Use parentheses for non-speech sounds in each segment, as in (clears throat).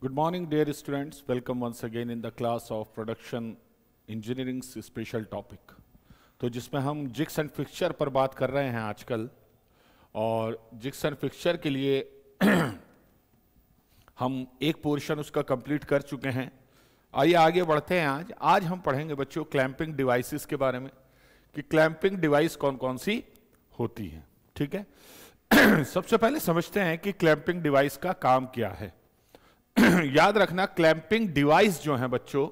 Good morning, dear students. Welcome once again in the class of production engineering special topic तो जिसमें हम जिक्स and fixture पर बात कर रहे हैं आजकल और जिक्स एंड फिक्सचर के लिए (clears throat) हम एक पोर्शन उसका कंप्लीट कर चुके हैं आइए आगे बढ़ते हैं आज आज हम पढ़ेंगे बच्चों क्लैंपिंग डिवाइसेस के बारे में कि क्लैंपिंग डिवाइस कौन कौन सी होती है ठीक है (clears throat) सबसे पहले समझते हैं कि क्लैंपिंग डिवाइस का काम क्या है (clears throat) याद रखना क्लैंपिंग डिवाइस जो है बच्चों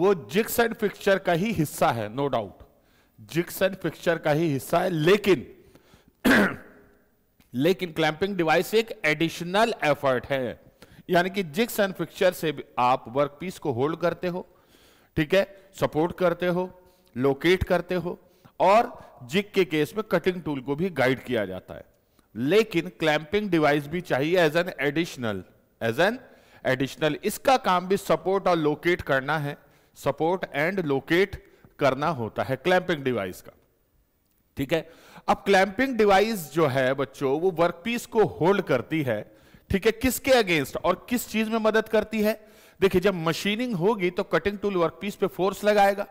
वो जिक्स एंड फिक्सचर का ही हिस्सा है no doubt jigs and fixture का ही हिस्सा है लेकिन (clears throat) लेकिन क्लैंपिंग डिवाइस एक एडिशनल एफर्ट है यानी कि जिक्स एंड फिक्सचर से आप वर्क पीस को होल्ड करते हो ठीक है सपोर्ट करते हो लोकेट करते हो और जिक के केस में कटिंग टूल को भी गाइड किया जाता है लेकिन क्लैंपिंग डिवाइस भी चाहिए as an additional as an additional इसका काम भी सपोर्ट और लोकेट करना है सपोर्ट एंड लोकेट करना होता है क्लैंपिंग डिवाइस का ठीक है अब क्लैंपिंग डिवाइस जो है बच्चों वो वर्कपीस को होल्ड करती है ठीक है किसके अगेंस्ट और किस चीज में मदद करती है देखिए जब मशीनिंग होगी तो कटिंग टूल वर्कपीस पे फोर्स लगाएगा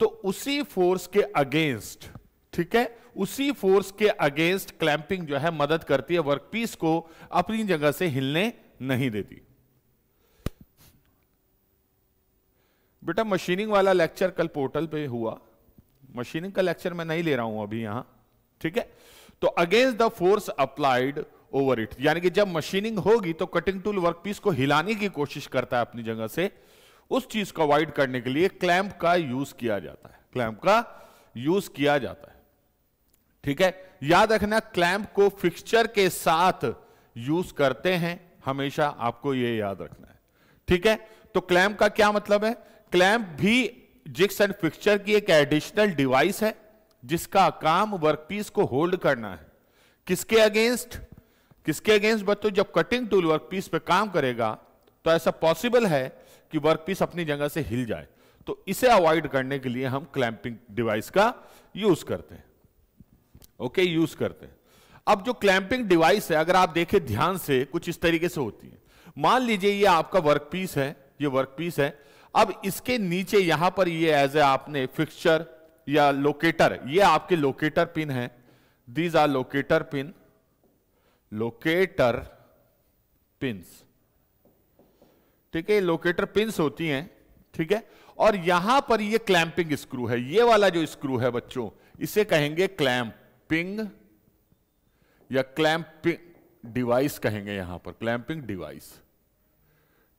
तो उसी फोर्स के अगेंस्ट ठीक है उसी फोर्स के अगेंस्ट क्लैंपिंग जो है मदद करती है वर्कपीस को अपनी जगह से हिलने नहीं देती बेटा मशीनिंग वाला लेक्चर कल पोर्टल पे हुआ मशीनिंग का लेक्चर मैं नहीं ले रहा हूं अभी यहां ठीक है तो against the force applied over it यानी कि जब मशीनिंग होगी तो कटिंग टूल वर्कपीस को हिलाने की कोशिश करता है अपनी जगह से उस चीज को अवॉइड करने के लिए क्लैंप का यूज किया जाता है क्लैंप का यूज किया जाता है ठीक है याद रखना क्लैंप को फिक्सचर के साथ यूज करते हैं हमेशा आपको यह याद रखना है ठीक है तो क्लैम्प का क्या मतलब है क्लैंप भी जिक्स एंड फिक्सचर की एक एडिशनल डिवाइस है जिसका काम वर्कपीस को होल्ड करना है किसके अगेंस्ट किसके अगेंस्ट बच्चों जब कटिंग टूल वर्कपीस पे काम करेगा तो ऐसा पॉसिबल है कि वर्कपीस अपनी जगह से हिल जाए तो इसे अवॉइड करने के लिए हम क्लैंपिंग डिवाइस का यूज करते हैं ओके okay, यूज करते हैं अब जो क्लैंपिंग डिवाइस है अगर आप देखें ध्यान से कुछ इस तरीके से होती है मान लीजिए ये आपका वर्कपीस है ये वर्कपीस है अब इसके नीचे यहां पर ये एज ए आपने फिक्सचर या लोकेटर ये आपके लोकेटर पिन है these are locator pin locator pin ठीक है लोकेटर पिन होती हैं ठीक है और यहां पर ये क्लैंपिंग स्क्रू है ये वाला जो स्क्रू है बच्चों इसे कहेंगे क्लैंपिंग या क्लैंपिंग डिवाइस कहेंगे यहां पर क्लैंपिंग डिवाइस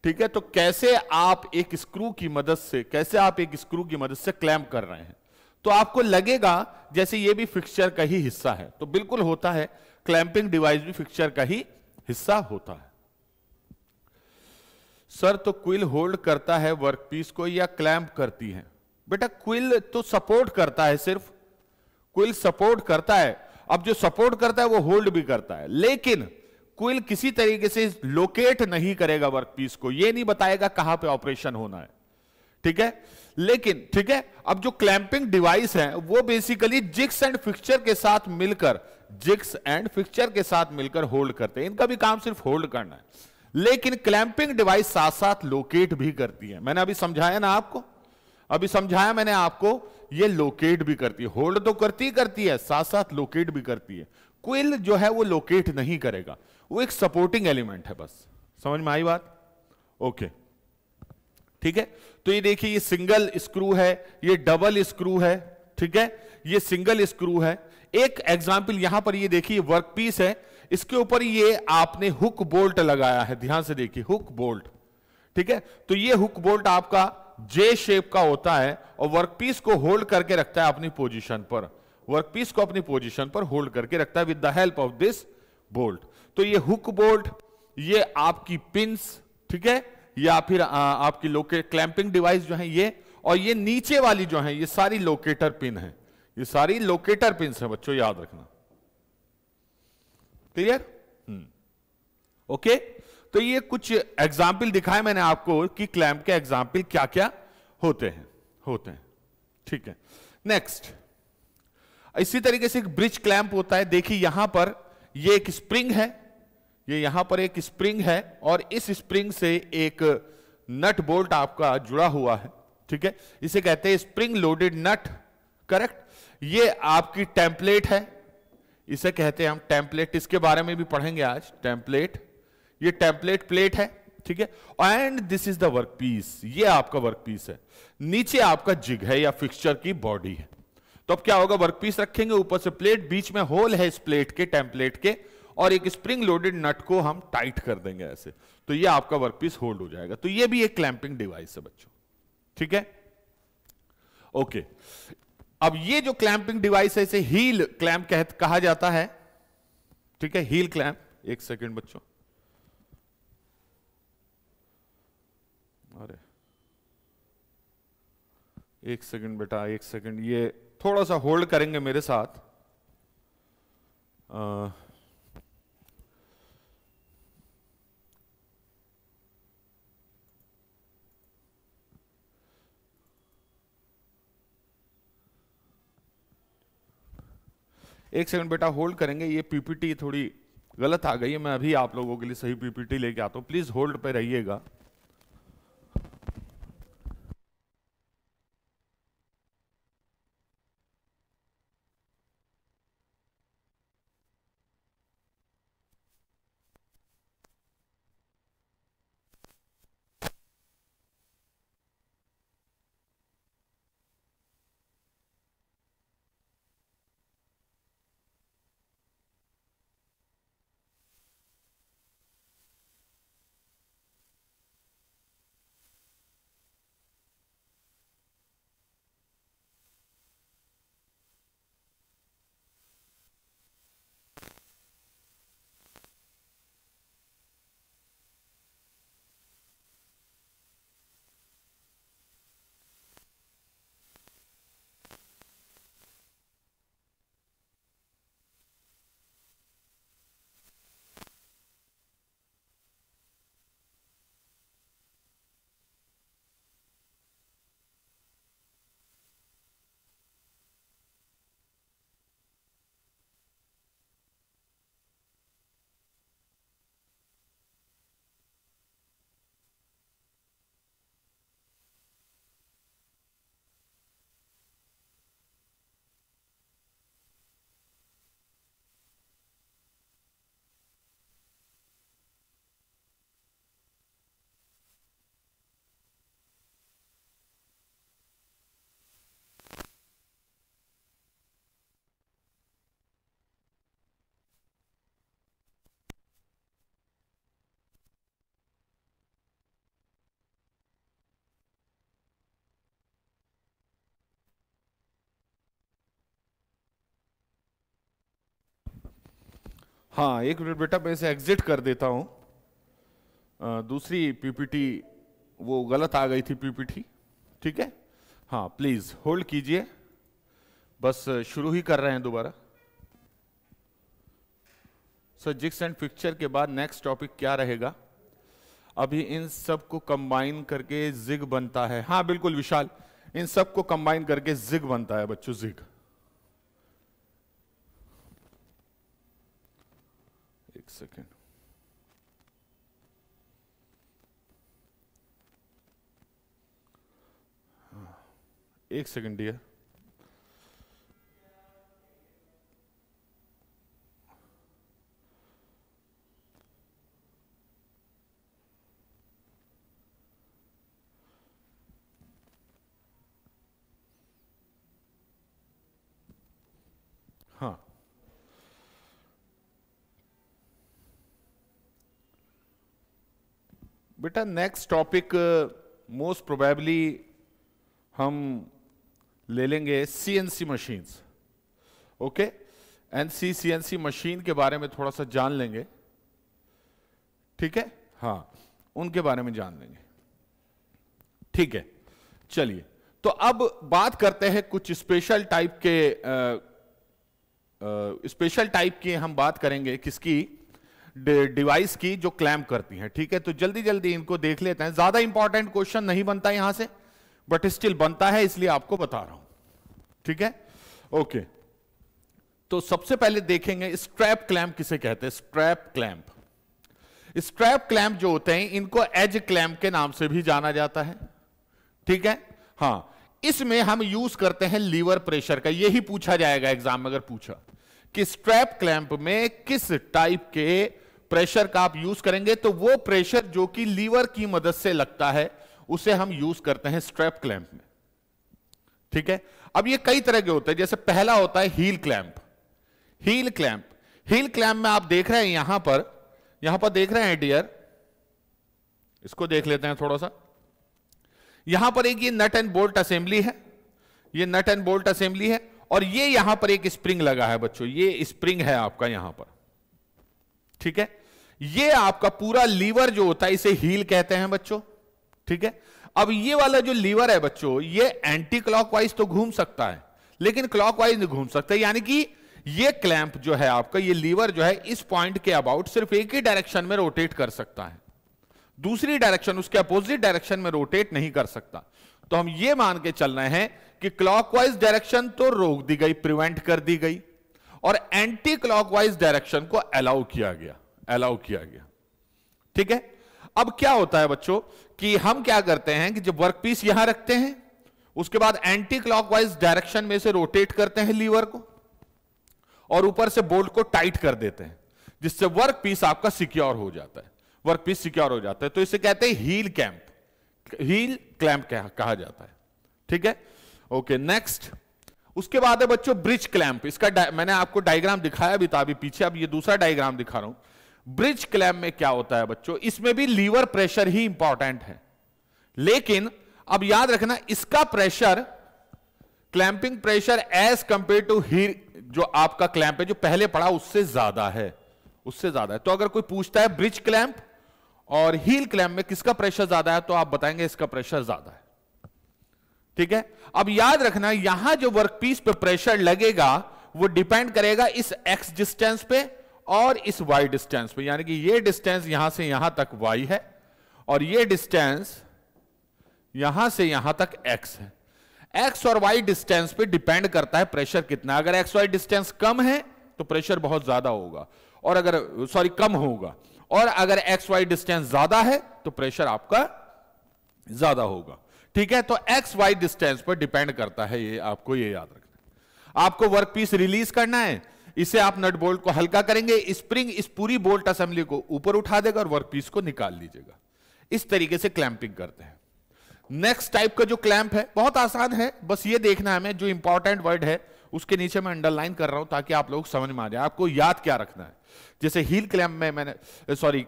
ठीक है तो कैसे आप एक स्क्रू की मदद से कैसे आप एक स्क्रू की मदद से क्लैम्प कर रहे हैं तो आपको लगेगा जैसे ये भी फिक्सचर का ही हिस्सा है तो बिल्कुल होता है क्लैंपिंग डिवाइस भी फिक्सचर का ही हिस्सा होता है सर तो क्विल होल्ड करता है वर्कपीस को या क्लैंप करती है बेटा क्विल तो सपोर्ट करता है सिर्फ क्विल सपोर्ट करता है अब जो सपोर्ट करता है वो होल्ड भी करता है लेकिन क्विल किसी तरीके से लोकेट नहीं करेगा वर्कपीस को यह नहीं बताएगा कहां पे ऑपरेशन होना है ठीक है लेकिन ठीक है अब जो क्लैंपिंग डिवाइस है वो बेसिकली जिक्स एंड फिक्सचर के साथ मिलकर जिक्स एंड फिक्सचर के साथ मिलकर होल्ड करते हैं इनका भी काम सिर्फ होल्ड करना है लेकिन क्लैंपिंग डिवाइस साथ साथ लोकेट भी करती है मैंने अभी समझाया ना आपको अभी समझाया मैंने आपको ये लोकेट भी करती है होल्ड तो करती करती है साथ साथ लोकेट भी करती है क्विल जो है वो लोकेट नहीं करेगा वो एक सपोर्टिंग एलिमेंट है बस समझ में आई बात ओके ठीक है तो ये देखिए ये सिंगल स्क्रू है ये डबल स्क्रू है ठीक है ये सिंगल स्क्रू है एक एग्जाम्पल यहां पर ये देखिए वर्क पीस है इसके ऊपर ये आपने हुक बोल्ट लगाया है ध्यान से देखिए हुक बोल्ट ठीक है तो ये हुक बोल्ट आपका जे शेप का होता है और वर्क पीस को होल्ड करके रखता है अपनी पोजीशन पर वर्क पीस को अपनी पोजीशन पर होल्ड करके रखता है with the help of this bolt तो ये हुक बोल्ट ये आपकी पिंस ठीक है या फिर आ, आपकी लोकेट क्लैंपिंग डिवाइस जो है ये और ये नीचे वाली जो है ये सारी लोकेटर पिन है ये सारी लोकेटर पिन है बच्चों याद रखना क्लियर हम्म। ओके तो ये कुछ एग्जाम्पल दिखाए मैंने आपको कि क्लैंप के एग्जाम्पल क्या क्या होते हैं होते हैं ठीक है नेक्स्ट इसी तरीके से एक ब्रिज क्लैंप होता है देखिए यहां पर ये एक स्प्रिंग है ये यहां पर एक स्प्रिंग है और इस स्प्रिंग से एक नट बोल्ट आपका जुड़ा हुआ है ठीक है इसे कहते हैं स्प्रिंग लोडेड नट करेक्ट ये आपकी टेम्पलेट है इसे कहते हैं हम टेम्पलेट इसके बारे में भी पढ़ेंगे आज टेम्पलेट ये टेम्पलेट प्लेट है ठीक है and this is the work piece ये आपका वर्क पीस है नीचे आपका जिग है या फिक्सचर की बॉडी है तो अब क्या होगा वर्क पीस रखेंगे ऊपर से प्लेट बीच में होल है इस प्लेट के टेम्पलेट के और एक स्प्रिंग लोडेड नट को हम टाइट कर देंगे ऐसे तो ये आपका वर्कपीस होल्ड हो जाएगा तो ये भी एक क्लैंपिंग डिवाइस है बच्चों ठीक है ओके अब ये जो क्लैंपिंग डिवाइस है इसे हील क्लैंप कहा जाता है ठीक है हील क्लैंप एक सेकेंड बच्चों अरे एक सेकंड बेटा एक सेकंड ये थोड़ा सा होल्ड करेंगे मेरे साथ आ, एक सेकंड बेटा होल्ड करेंगे ये पीपीटी थोड़ी गलत आ गई है मैं अभी आप लोगों के लिए सही पीपीटी लेके आता हूँ प्लीज़ होल्ड पे रहिएगा हाँ एक मिनट बेटा मैं इसे एग्जिट कर देता हूँ दूसरी पीपीटी वो गलत आ गई थी पीपीटी ठीक है हाँ प्लीज होल्ड कीजिए बस शुरू ही कर रहे हैं दोबारा सर जिक्स एंड पिक्चर के बाद नेक्स्ट टॉपिक क्या रहेगा अभी इन सब को कंबाइन करके जिग बनता है हाँ बिल्कुल विशाल इन सब को कंबाइन करके जिग बनता है बच्चों जिग second. हाँ, एक सेकंड डियर बेटा नेक्स्ट टॉपिक मोस्ट प्रोबेबली हम ले लेंगे CNC machines okay N C C N C machine के बारे में थोड़ा सा जान लेंगे ठीक है हाँ उनके बारे में जान लेंगे ठीक है चलिए तो अब बात करते हैं कुछ स्पेशल टाइप के स्पेशल uh, टाइप uh, की हम बात करेंगे किसकी डिवाइस की जो क्लैम करती हैं ठीक है तो जल्दी जल्दी इनको देख लेते हैं ज्यादा इंपॉर्टेंट क्वेश्चन नहीं बनता यहां से बट स्टिल बनता है इसलिए आपको बता रहा हूं ठीक है ओके तो सबसे पहले देखेंगे स्ट्रैप क्लैम्प किसे कहते हैं स्ट्रैप क्लैम्प स्ट्रैप क्लैम्प जो होते हैं इनको एज क्लैम्प के नाम से भी जाना जाता है ठीक है हाँ इसमें हम यूज करते हैं लीवर प्रेशर का यही पूछा जाएगा एग्जाम में अगर पूछा कि स्ट्रैप क्लैंप में किस टाइप के प्रेशर का आप यूज करेंगे तो वो प्रेशर जो कि लीवर की मदद से लगता है उसे हम यूज करते हैं स्ट्रैप क्लैंप में ठीक है अब ये कई तरह के होते हैं जैसे पहला होता है heel clamp heel clamp heel clamp में आप देख रहे हैं यहां पर यहां पर देख रहे हैं डियर इसको देख लेते हैं थोड़ा सा यहां पर एक ये नट एंड बोल्ट असेंबली है ये नट एंड बोल्ट असेंबली है और ये यहां पर एक स्प्रिंग लगा है बच्चों ये स्प्रिंग है आपका यहां पर ठीक है ये आपका पूरा लीवर जो होता है इसे हील कहते हैं बच्चों ठीक है अब ये वाला जो लीवर है बच्चों ये एंटी क्लॉकवाइज तो घूम सकता है लेकिन क्लॉकवाइज नहीं घूम सकता यानी कि ये क्लैंप जो है आपका ये लीवर जो है इस पॉइंट के अबाउट सिर्फ एक ही डायरेक्शन में रोटेट कर सकता है दूसरी डायरेक्शन उसके अपोजिट डायरेक्शन में रोटेट नहीं कर सकता तो हम ये मान के चल रहे हैं कि क्लॉकवाइज डायरेक्शन तो रोक दी गई प्रिवेंट कर दी गई और एंटी क्लॉकवाइज डायरेक्शन को अलाउ किया गया अलाउ किया गया ठीक है अब क्या होता है बच्चों कि हम क्या करते हैं कि जब वर्क पीस यहां रखते हैं उसके बाद एंटी क्लॉकवाइज डायरेक्शन में से रोटेट करते हैं लीवर को और ऊपर से बोल्ट को टाइट कर देते हैं जिससे वर्क पीस आपका सिक्योर हो जाता है वर्क पीस सिक्योर हो जाता है तो इसे कहते हैं हील कैंप हील क्लैंप कहा जाता है ठीक है ओके नेक्स्ट उसके बाद है बच्चों ब्रिज क्लैंप इसका मैंने आपको डायग्राम दिखाया भी था अभी पीछे अब ये दूसरा डायग्राम दिखा रहा हूं ब्रिज क्लैम में क्या होता है बच्चों इसमें भी लीवर प्रेशर ही इंपॉर्टेंट है लेकिन अब याद रखना इसका pressure clamping pressure as compare to ही जो आपका क्लैंप है जो पहले पड़ा उससे ज्यादा है उससे ज्यादा है तो अगर कोई पूछता है ब्रिज क्लैंप और हील क्लैंप में किसका प्रेशर ज्यादा है तो आप बताएंगे इसका प्रेशर ज्यादा है ठीक है अब याद रखना यहां जो वर्कपीस पे प्रेशर लगेगा वो डिपेंड करेगा इस एक्स डिस्टेंस पे और इस y डिस्टेंस पे यानी कि ये डिस्टेंस यहां से यहां तक y है और ये डिस्टेंस यहां से यहां तक x है x और y डिस्टेंस पे डिपेंड करता है प्रेशर कितना अगर एक्स वाई डिस्टेंस कम है तो प्रेशर बहुत ज्यादा होगा और अगर सॉरी कम होगा और अगर एक्स वाई डिस्टेंस ज्यादा है तो प्रेशर आपका ज्यादा होगा ठीक है तो एक्स वाई डिस्टेंस पर डिपेंड करता है ये आपको ये याद रखना आपको वर्क पीस रिलीज करना है इसे आप नट बोल्ट को हल्का करेंगे स्प्रिंग इस पूरी बोल्ट असेंबली को ऊपर उठा देगा और वर्कपीस को निकाल लीजिएगा इस तरीके से क्लैंपिंग करते हैं नेक्स्ट टाइप का जो क्लैंप है बहुत आसान है बस ये देखना है हमें जो इंपॉर्टेंट वर्ड है उसके नीचे मैं अंडरलाइन कर रहा हूं ताकि आप लोग समझ में आ जाए आपको याद क्या रखना है जैसे हील क्लैम्प में मैंने सॉरी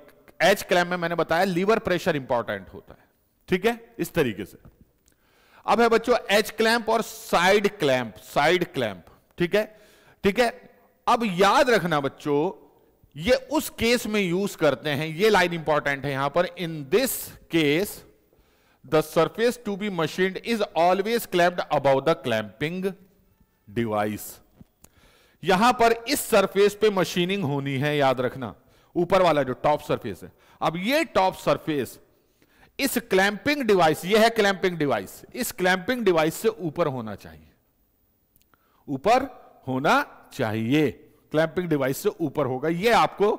एच क्लैम्प में मैंने बताया लीवर प्रेशर इंपॉर्टेंट होता है ठीक है इस तरीके से अब है बच्चों एच क्लैंप और साइड क्लैंप साइड क्लैंप ठीक है ठीक है अब याद रखना बच्चों ये उस केस में यूज करते हैं ये लाइन इंपॉर्टेंट है यहां पर in this case the surface to be machine is always clamped above the clamping device यहां पर इस सरफेस पे मशीनिंग होनी है याद रखना ऊपर वाला जो टॉप सरफेस है अब ये टॉप सरफेस इस क्लैंपिंग डिवाइस ये है क्लैंपिंग डिवाइस इस क्लैंपिंग डिवाइस से ऊपर होना चाहिए ऊपर होना चाहिए क्लैंपिंग डिवाइस से ऊपर होगा यह आपको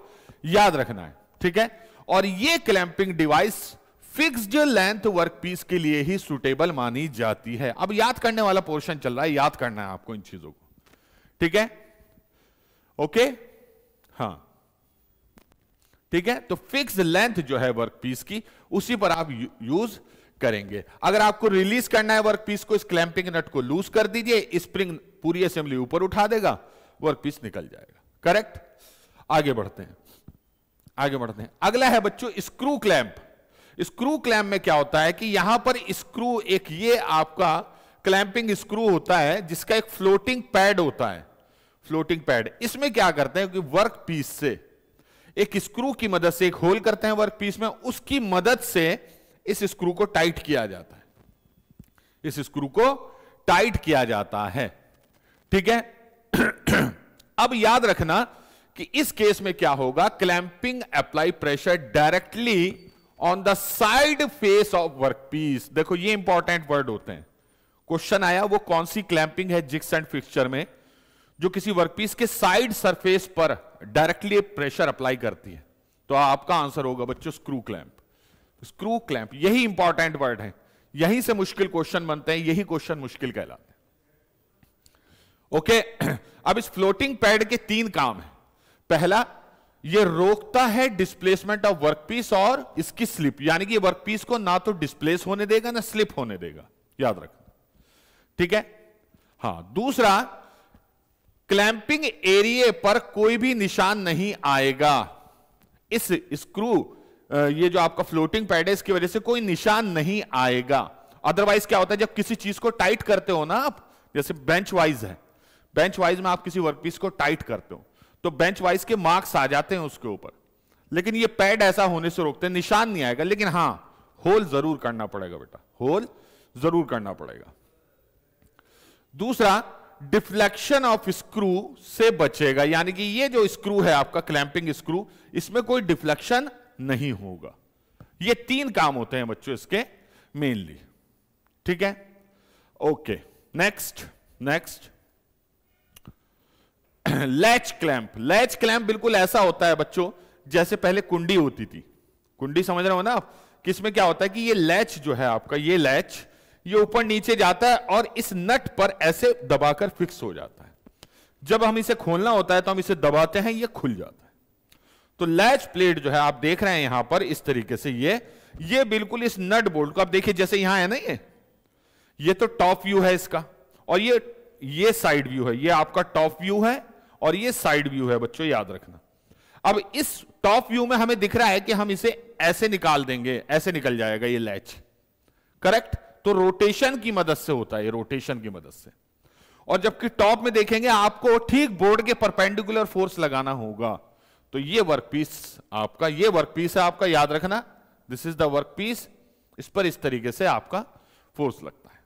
याद रखना है ठीक है और यह clamping device fixed length workpiece के लिए ही सुटेबल मानी जाती है अब याद करने वाला पोर्शन चल रहा है याद करना है आपको इन चीजों को ठीक है ओके हाँ ठीक है तो फिक्स लेंथ जो है वर्क पीस की उसी पर आप यूज करेंगे अगर आपको रिलीज करना है वर्क पीस को इस क्लैंपिंग नट को लूज कर दीजिए स्प्रिंग पूरी असेंबली ऊपर उठा देगा वर्क पीस निकल जाएगा करेक्ट आगे बढ़ते हैं आगे बढ़ते हैं अगला है बच्चों स्क्रू क्लैंप स्क्रू क्लैंप में क्या होता है कि यहां पर स्क्रू एक ये आपका क्लैंपिंग स्क्रू होता है जिसका एक फ्लोटिंग पैड होता है फ्लोटिंग पैड इसमें क्या करते हैं कि वर्क पीस से एक स्क्रू की मदद से एक होल करते हैं वर्क पीस में उसकी मदद से इस स्क्रू को टाइट किया जाता है इस स्क्रू को टाइट किया जाता है ठीक है अब याद रखना कि इस केस में क्या होगा clamping apply pressure directly on the side face of workpiece देखो ये इंपॉर्टेंट वर्ड होते हैं क्वेश्चन आया वो कौन सी क्लैंपिंग है जिक्स एंड फिक्सचर में जो किसी वर्कपीस के साइड सरफेस पर डायरेक्टली प्रेशर अप्लाई करती है तो आपका आंसर होगा बच्चों स्क्रू क्लैंप स्क्रू क्लैंप यही इंपॉर्टेंट वर्ड है यहीं से मुश्किल क्वेश्चन बनते हैं यही क्वेश्चन मुश्किल कहलाते हैं ओके (clears throat) अब इस फ्लोटिंग पैड के तीन काम है पहला ये रोकता है डिस्प्लेसमेंट ऑफ वर्कपीस और इसकी स्लिप यानी कि वर्कपीस को ना तो डिस्प्लेस होने देगा ना स्लिप होने देगा याद रखना ठीक है हाँ दूसरा क्लैंपिंग एरिए पर कोई भी निशान नहीं आएगा इस स्क्रू ये जो आपका फ्लोटिंग पैड है इसकी वजह से कोई निशान नहीं आएगा अदरवाइज क्या होता है जब किसी चीज को टाइट करते हो ना आप जैसे बेंच वाइज है बेंच वाइज में आप किसी वर्कपीस को टाइट करते हो तो बेंच वाइज के मार्क्स आ जाते हैं उसके ऊपर लेकिन ये पैड ऐसा होने से रोकते हैं निशान नहीं आएगा लेकिन हाँ होल जरूर करना पड़ेगा बेटा होल जरूर करना पड़ेगा दूसरा डिफ्लेक्शन ऑफ स्क्रू से बचेगा यानी कि ये जो स्क्रू है आपका क्लैंपिंग स्क्रू इसमें कोई डिफ्लेक्शन नहीं होगा ये तीन काम होते हैं बच्चों इसके मेनली ठीक है okay next next (clears throat) latch clamp latch clamp बिल्कुल ऐसा होता है बच्चों जैसे पहले कुंडी होती थी कुंडी समझ रहे हो ना आप किसमें क्या होता है कि ये लैच जो है आपका ये लैच ये ऊपर नीचे जाता है और इस नट पर ऐसे दबाकर फिक्स हो जाता है जब हम इसे खोलना होता है तो हम इसे दबाते हैं ये खुल जाता है तो लैच प्लेट जो है आप देख रहे हैं यहां पर इस तरीके से ये ये बिल्कुल इस नट बोल्ट को आप देखिए जैसे यहां है ना ये ये तो टॉप व्यू है इसका और ये ये साइड व्यू है ये आपका टॉप व्यू है और ये साइड व्यू है बच्चों याद रखना अब इस टॉप व्यू में हमें दिख रहा है कि हम इसे ऐसे निकाल देंगे ऐसे निकल जाएगा ये लैच करेक्ट तो रोटेशन की मदद से होता है रोटेशन की मदद से और जबकि टॉप में देखेंगे आपको ठीक बोर्ड के परपेंडिकुलर फोर्स लगाना होगा तो ये वर्कपीस आपका ये वर्कपीस है आपका याद रखना दिस इज द वर्कपीस इस पर इस तरीके से आपका फोर्स लगता है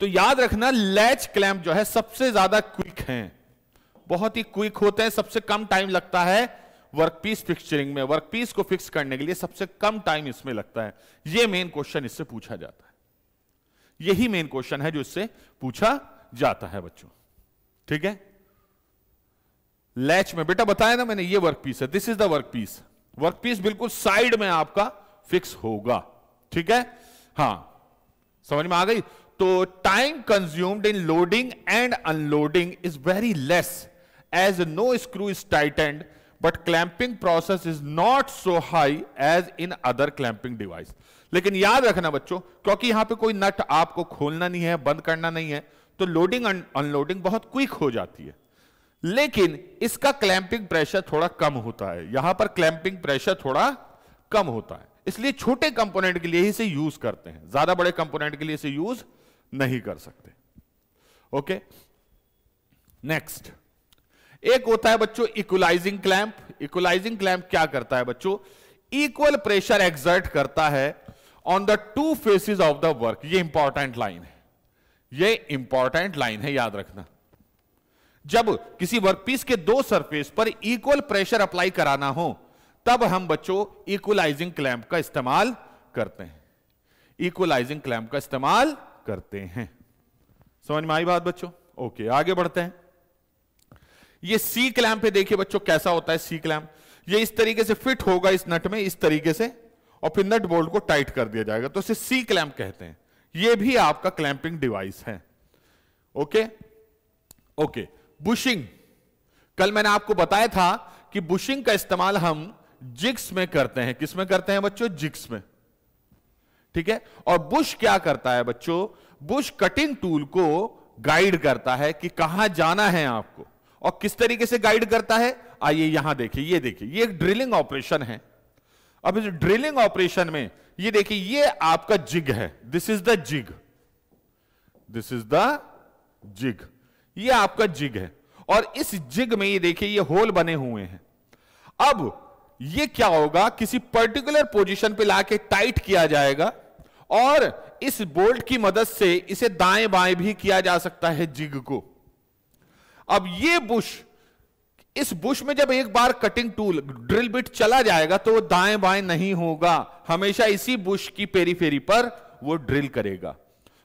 तो याद रखना लैच क्लैम्प जो है सबसे ज्यादा क्विक है बहुत ही क्विक होते हैं सबसे कम टाइम लगता है वर्कपीस फिक्सचरिंग में वर्कपीस को फिक्स करने के लिए सबसे कम टाइम इसमें लगता है यह मेन क्वेश्चन इससे पूछा जाता है यही मेन क्वेश्चन है जो इससे पूछा जाता है बच्चों ठीक है लैच में बेटा बताया ना मैंने ये वर्कपीस है this is the workpiece workpiece बिल्कुल साइड में आपका फिक्स होगा ठीक है हाँ समझ में आ गई तो time consumed in loading and unloading is very less as no screw is tightened but clamping process is not so high as in other clamping device लेकिन याद रखना बच्चों क्योंकि यहां पे कोई नट आपको खोलना नहीं है बंद करना नहीं है तो लोडिंग अनलोडिंग बहुत क्विक हो जाती है लेकिन इसका क्लैंपिंग प्रेशर थोड़ा कम होता है यहां पर क्लैंपिंग प्रेशर थोड़ा कम होता है इसलिए छोटे कंपोनेंट के लिए ही इसे यूज करते हैं ज्यादा बड़े कंपोनेंट के लिए इसे यूज नहीं कर सकते ओके नेक्स्ट एक होता है बच्चों इक्वलाइजिंग क्लैंप इक्वलाइजिंग क्लैंप क्या करता है बच्चों इक्वल प्रेशर एग्जर्ट करता है on the two faces of the work ये इंपॉर्टेंट लाइन है ये इंपॉर्टेंट लाइन है याद रखना जब किसी वर्कपीस के दो सरफेस पर इक्वल प्रेशर अप्लाई कराना हो तब हम बच्चों इक्वलाइजिंग क्लैंप का इस्तेमाल करते हैं इक्वलाइजिंग क्लैंप का इस्तेमाल करते हैं समझ में आई बात बच्चों ओके आगे बढ़ते हैं ये सी क्लैम्प पे देखिए बच्चों कैसा होता है सी क्लैम्प ये इस तरीके से फिट होगा इस नट में इस तरीके से और फिर नट बोल्ट को टाइट कर दिया जाएगा तो इसे सी क्लैम्प कहते हैं ये भी आपका क्लैंपिंग डिवाइस है ओके ओके बुशिंग कल मैंने आपको बताया था कि बुशिंग का इस्तेमाल हम जिक्स में करते हैं किसमें करते हैं बच्चों जिक्स में ठीक है और बुश क्या करता है बच्चों बुश कटिंग टूल को गाइड करता है कि कहां जाना है आपको और किस तरीके से गाइड करता है आइए यहां देखिए ये देखिए ये एक ड्रिलिंग ऑपरेशन है अब इस ड्रिलिंग ऑपरेशन में ये देखिए ये आपका जिग है this is the jig this is the jig ये आपका जिग है और इस जिग में ये देखिए ये होल बने हुए हैं अब ये क्या होगा किसी पर्टिकुलर पोजीशन पे लाके टाइट किया जाएगा और इस बोल्ट की मदद से इसे दाएं बाएं भी किया जा सकता है जिग को अब ये बुश इस बुश में जब एक बार कटिंग टूल ड्रिल बिट चला जाएगा तो वो दाएं बाएं नहीं होगा हमेशा इसी बुश की पेरी फेरी पर वो ड्रिल करेगा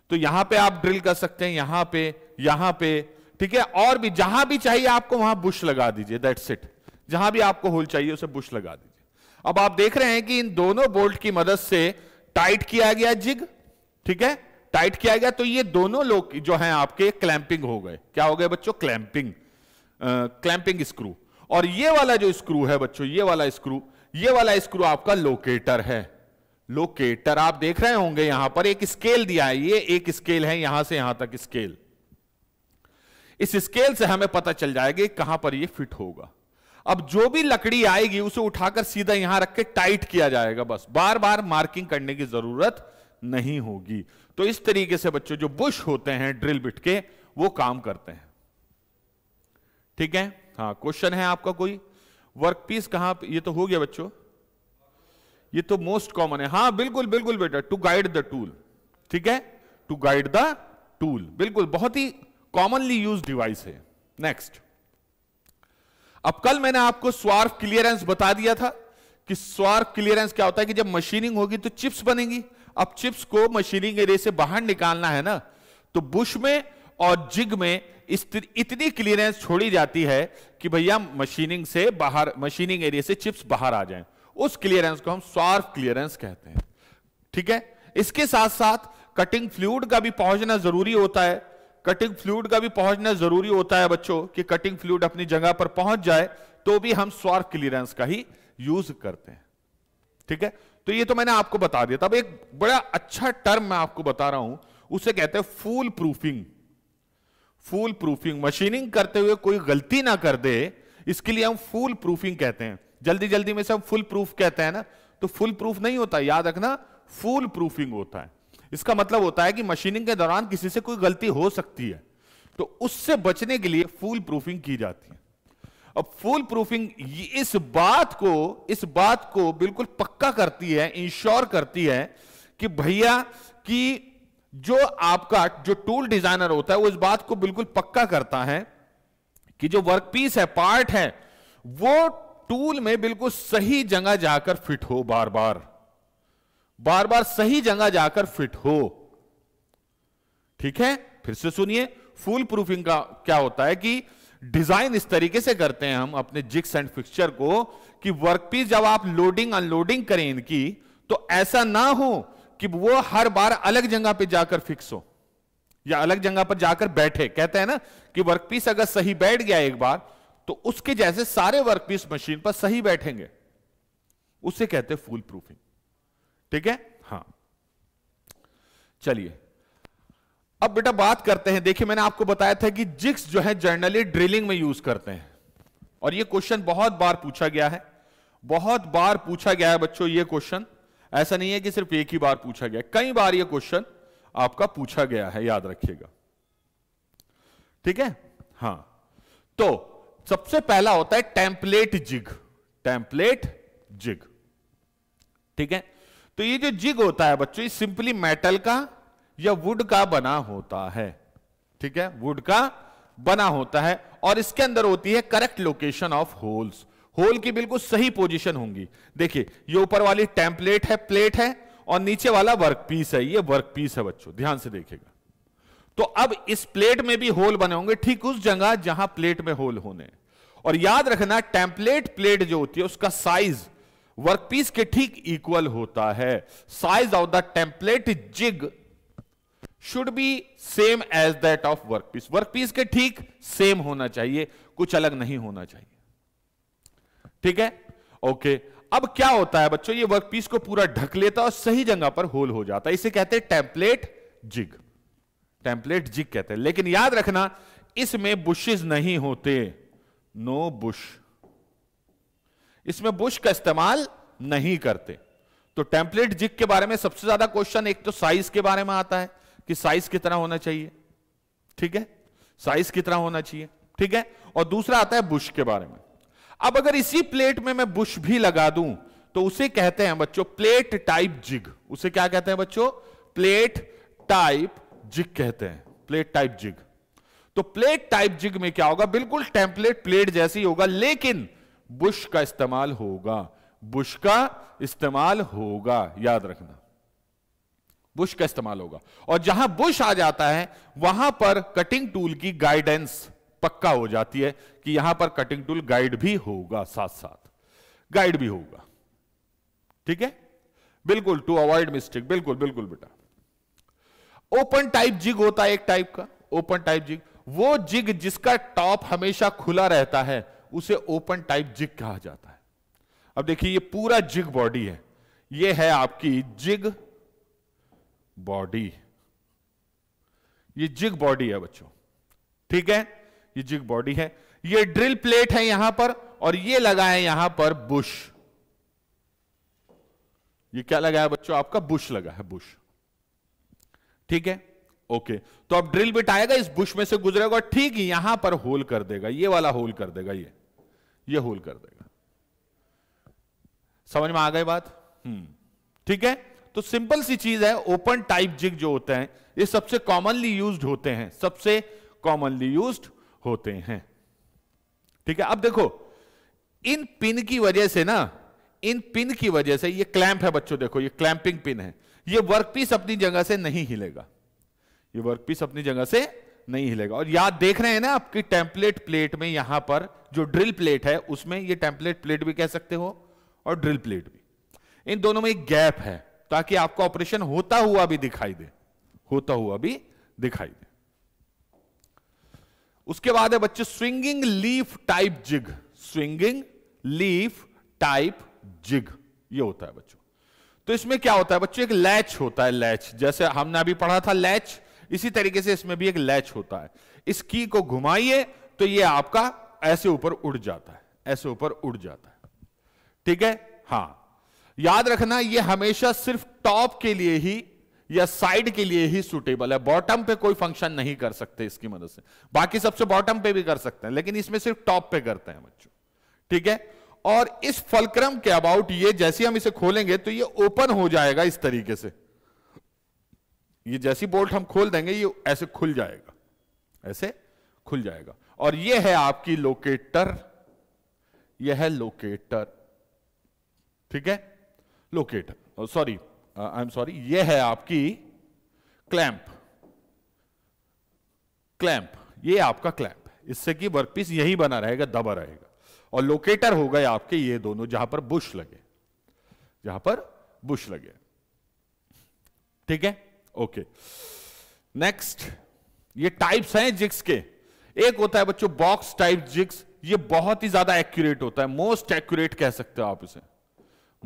तो यहां पे आप ड्रिल कर सकते हैं यहां पे यहां पे ठीक है और भी जहां भी चाहिए आपको वहां बुश लगा दीजिए दैट्स इट जहां भी आपको होल चाहिए उसे बुश लगा दीजिए अब आप देख रहे हैं कि इन दोनों बोल्ट की मदद से टाइट किया गया जिग ठीक है टाइट किया गया तो ये दोनों लोग जो हैं आपके क्लैंपिंग हो गए क्या हो गए बच्चों क्लैंपिंग क्लैंपिंग स्क्रू और ये वाला जो स्क्रू है बच्चों ये वाला स्क्रू ये वाला स्क्रू आपका लोकेटर है लोकेटर आप देख रहे होंगे यहां पर एक स्केल दिया है ये एक स्केल है यहां से यहां तक स्केल इस स्केल से हमें पता चल जाएगा कहां पर ये फिट होगा अब जो भी लकड़ी आएगी उसे उठाकर सीधा यहां रख के टाइट किया जाएगा बस बार बार मार्किंग करने की जरूरत नहीं होगी तो इस तरीके से बच्चों जो बुश होते हैं ड्रिल बिट के वो काम करते हैं ठीक है हाँ क्वेश्चन है आपका कोई वर्क पीस कहाँ ये तो हो गया बच्चों ये तो मोस्ट कॉमन है हाँ बिल्कुल बिल्कुल बेटा टू गाइड द टूल ठीक है टू गाइड द टूल बिल्कुल बहुत ही कॉमनली यूज डिवाइस है नेक्स्ट अब कल मैंने आपको स्वार्फ क्लियरेंस बता दिया था कि स्वार्फ क्लियरेंस क्या होता है कि जब मशीनिंग होगी तो चिप्स बनेगी अब चिप्स को मशीनिंग एरिया से बाहर निकालना है ना तो बुश में और जिग में इतनी क्लियरेंस छोड़ी जाती है कि भैया मशीनिंग से बाहर मशीनिंग एरिया से चिप्स बाहर आ जाएं उस क्लियरेंस को हम स्वार्फ क्लियरेंस कहते हैं ठीक है इसके साथ साथ कटिंग फ्लूड का भी पहुंचना जरूरी होता है कटिंग फ्लूड का भी पहुंचना जरूरी होता है बच्चों कि कटिंग फ्लूड अपनी जगह पर पहुंच जाए तो भी हम स्वार्फ क्लियरेंस का ही यूज करते हैं ठीक है तो ये तो मैंने आपको बता दिया अब एक बड़ा अच्छा टर्म मैं आपको बता रहा हूं उसे कहते हैं fool proofing fool proofing machining करते हुए कोई गलती ना कर दे इसके लिए हम फूल प्रूफिंग कहते हैं जल्दी जल्दी में से हम फुल प्रूफ कहते हैं ना तो फुल प्रूफ नहीं होता याद रखना फूल प्रूफिंग होता है इसका मतलब होता है कि मशीनिंग के दौरान किसी से कोई गलती हो सकती है तो उससे बचने के लिए फूल प्रूफिंग की जाती है अब फुल प्रूफिंग इस बात को इस बात को बिल्कुल पक्का करती है इंश्योर करती है कि भैया कि जो आपका जो टूल डिजाइनर होता है वो इस बात को बिल्कुल पक्का करता है कि जो वर्कपीस है पार्ट है वो टूल में बिल्कुल सही जगह जाकर फिट हो बार बार बार बार सही जगह जाकर फिट हो ठीक है फिर से सुनिए फुल प्रूफिंग का क्या होता है कि डिजाइन इस तरीके से करते हैं हम अपने जिक्स एंड फिक्सचर को कि वर्कपीस जब आप लोडिंग अनलोडिंग करें इनकी तो ऐसा ना हो कि वो हर बार अलग जगह पे जाकर फिक्स हो या अलग जगह पर जाकर बैठे कहते हैं ना कि वर्कपीस अगर सही बैठ गया एक बार तो उसके जैसे सारे वर्कपीस मशीन पर सही बैठेंगे उसे कहते हैं फूल प्रूफिंग ठीक है हाँ चलिए अब बेटा बात करते हैं देखिए मैंने आपको बताया था कि जिक्स जो है जनरली ड्रिलिंग में यूज करते हैं और ये क्वेश्चन बहुत बार पूछा गया है बहुत बार पूछा गया है बच्चों ये क्वेश्चन ऐसा नहीं है कि सिर्फ एक ही बार पूछा गया कई बार ये क्वेश्चन आपका पूछा गया है याद रखिएगा ठीक है हाँ तो सबसे पहला होता है टेम्पलेट जिग टेम्पलेट जिग ठीक है तो ये जो जिग होता है बच्चों ये सिंपली मेटल का या वुड का बना होता है ठीक है वुड का बना होता है और इसके अंदर होती है correct location of holes hole की बिल्कुल सही पोजीशन होंगी देखिए ये ऊपर वाली टेम्पलेट है प्लेट है और नीचे वाला वर्क पीस है ये वर्क पीस है बच्चों ध्यान से देखेगा तो अब इस प्लेट में भी होल बने होंगे ठीक उस जगह जहां प्लेट में होल होने और याद रखना टेम्पलेट प्लेट जो होती है उसका साइज वर्कपीस के ठीक इक्वल होता है size of the template jig should be same as that of workpiece workpiece के ठीक सेम होना चाहिए कुछ अलग नहीं होना चाहिए ठीक है ओके okay. अब क्या होता है बच्चों ये वर्कपीस को पूरा ढक लेता है और सही जगह पर होल हो जाता है इसे कहते हैं टेम्पलेट जिग टेम्पलेट जिग कहते हैं लेकिन याद रखना इसमें बुशेज नहीं होते नो बुश इसमें बुश का इस्तेमाल नहीं करते तो टेम्पलेट जिग के बारे में सबसे ज्यादा क्वेश्चन एक तो साइज के बारे में आता है कि साइज कितना होना चाहिए ठीक है साइज कितना होना चाहिए ठीक है और दूसरा आता है बुश के बारे में अब अगर इसी प्लेट में मैं बुश भी लगा दूं तो उसे कहते हैं बच्चों प्लेट टाइप जिग उसे क्या कहते हैं बच्चों प्लेट टाइप जिग कहते हैं प्लेट टाइप जिग तो प्लेट टाइप जिग में क्या होगा बिल्कुल टेम्पलेट प्लेट जैसी होगा लेकिन बुश का इस्तेमाल होगा बुश का इस्तेमाल होगा याद रखना बुश का इस्तेमाल होगा और जहां बुश आ जाता है वहां पर कटिंग टूल की गाइडेंस पक्का हो जाती है कि यहां पर कटिंग टूल गाइड भी होगा साथ साथ गाइड भी होगा ठीक है बिल्कुल टू अवॉइड मिस्टेक बिल्कुल बिल्कुल बेटा ओपन टाइप जिग होता है एक टाइप का ओपन टाइप जिग वो जिग जिसका टॉप हमेशा खुला रहता है उसे ओपन टाइप जिग कहा जाता है अब देखिए ये पूरा जिग बॉडी है ये है आपकी जिग बॉडी ये जिग बॉडी है बच्चों ठीक है ये जिग बॉडी है ये ड्रिल प्लेट है यहां पर और ये लगा है यहां पर बुश ये क्या लगा है बच्चों आपका बुश लगा है बुश ठीक है ओके तो अब ड्रिल बिटाएगा इस बुश में से गुजरेगा ठीक यहां पर होल कर देगा ये वाला होल कर देगा ये ये होल कर देगा समझ में आ गई बात हम्म ठीक है तो सिंपल सी चीज है ओपन टाइप जिग जो होते हैं ये सबसे कॉमनली यूज होते हैं सबसे कॉमनली यूज होते हैं ठीक है अब देखो इन पिन की वजह से ना इन पिन की वजह से ये क्लैंप है बच्चों देखो ये क्लैंपिंग पिन है ये वर्कपीस अपनी जगह से नहीं हिलेगा ये वर्कपीस अपनी जगह से नहीं हिलेगा और याद देख रहे हैं ना आपकी टेम्पलेट प्लेट में यहां पर जो ड्रिल प्लेट है उसमें ये टेम्पलेट प्लेट भी कह सकते हो और ड्रिल प्लेट भी इन दोनों में एक गैप है ताकि आपका ऑपरेशन होता हुआ भी दिखाई दे होता हुआ भी दिखाई दे उसके बाद है बच्चे swinging leaf type jig swinging leaf type jig ये होता है बच्चों तो इसमें क्या होता है बच्चों एक लैच होता है लैच जैसे हमने अभी पढ़ा था लैच इसी तरीके से इसमें भी एक लैच होता है इस की को घुमाइए तो ये आपका ऐसे ऊपर उड़ जाता है ऐसे ऊपर उड़ जाता है ठीक है हाँ याद रखना ये हमेशा सिर्फ टॉप के लिए ही या साइड के लिए ही सुटेबल है बॉटम पे कोई फंक्शन नहीं कर सकते इसकी मदद से बाकी सबसे बॉटम पे भी कर सकते हैं लेकिन इसमें सिर्फ टॉप पे करते हैं बच्चों ठीक है और इस फलक्रम के अबाउट ये जैसे हम इसे खोलेंगे तो ये ओपन हो जाएगा इस तरीके से ये जैसी बोल्ट हम खोल देंगे ये ऐसे खुल जाएगा ऐसे खुल जाएगा और ये है आपकी लोकेटर यह है लोकेटर ठीक है locator sorry I am sorry ये है आपकी क्लैंप क्लैंप ये आपका क्लैंप इससे कि वर्कपीस यही बना रहेगा दबा रहेगा और लोकेटर हो गए आपके ये दोनों जहां पर बुश लगे जहां पर बुश लगे ठीक है ओके नेक्स्ट ये टाइप्स हैं जिक्स के एक होता है बच्चों बॉक्स टाइप जिक्स ये बहुत ही ज्यादा एक्यूरेट होता है मोस्ट एक्यूरेट कह सकते हो आप इसे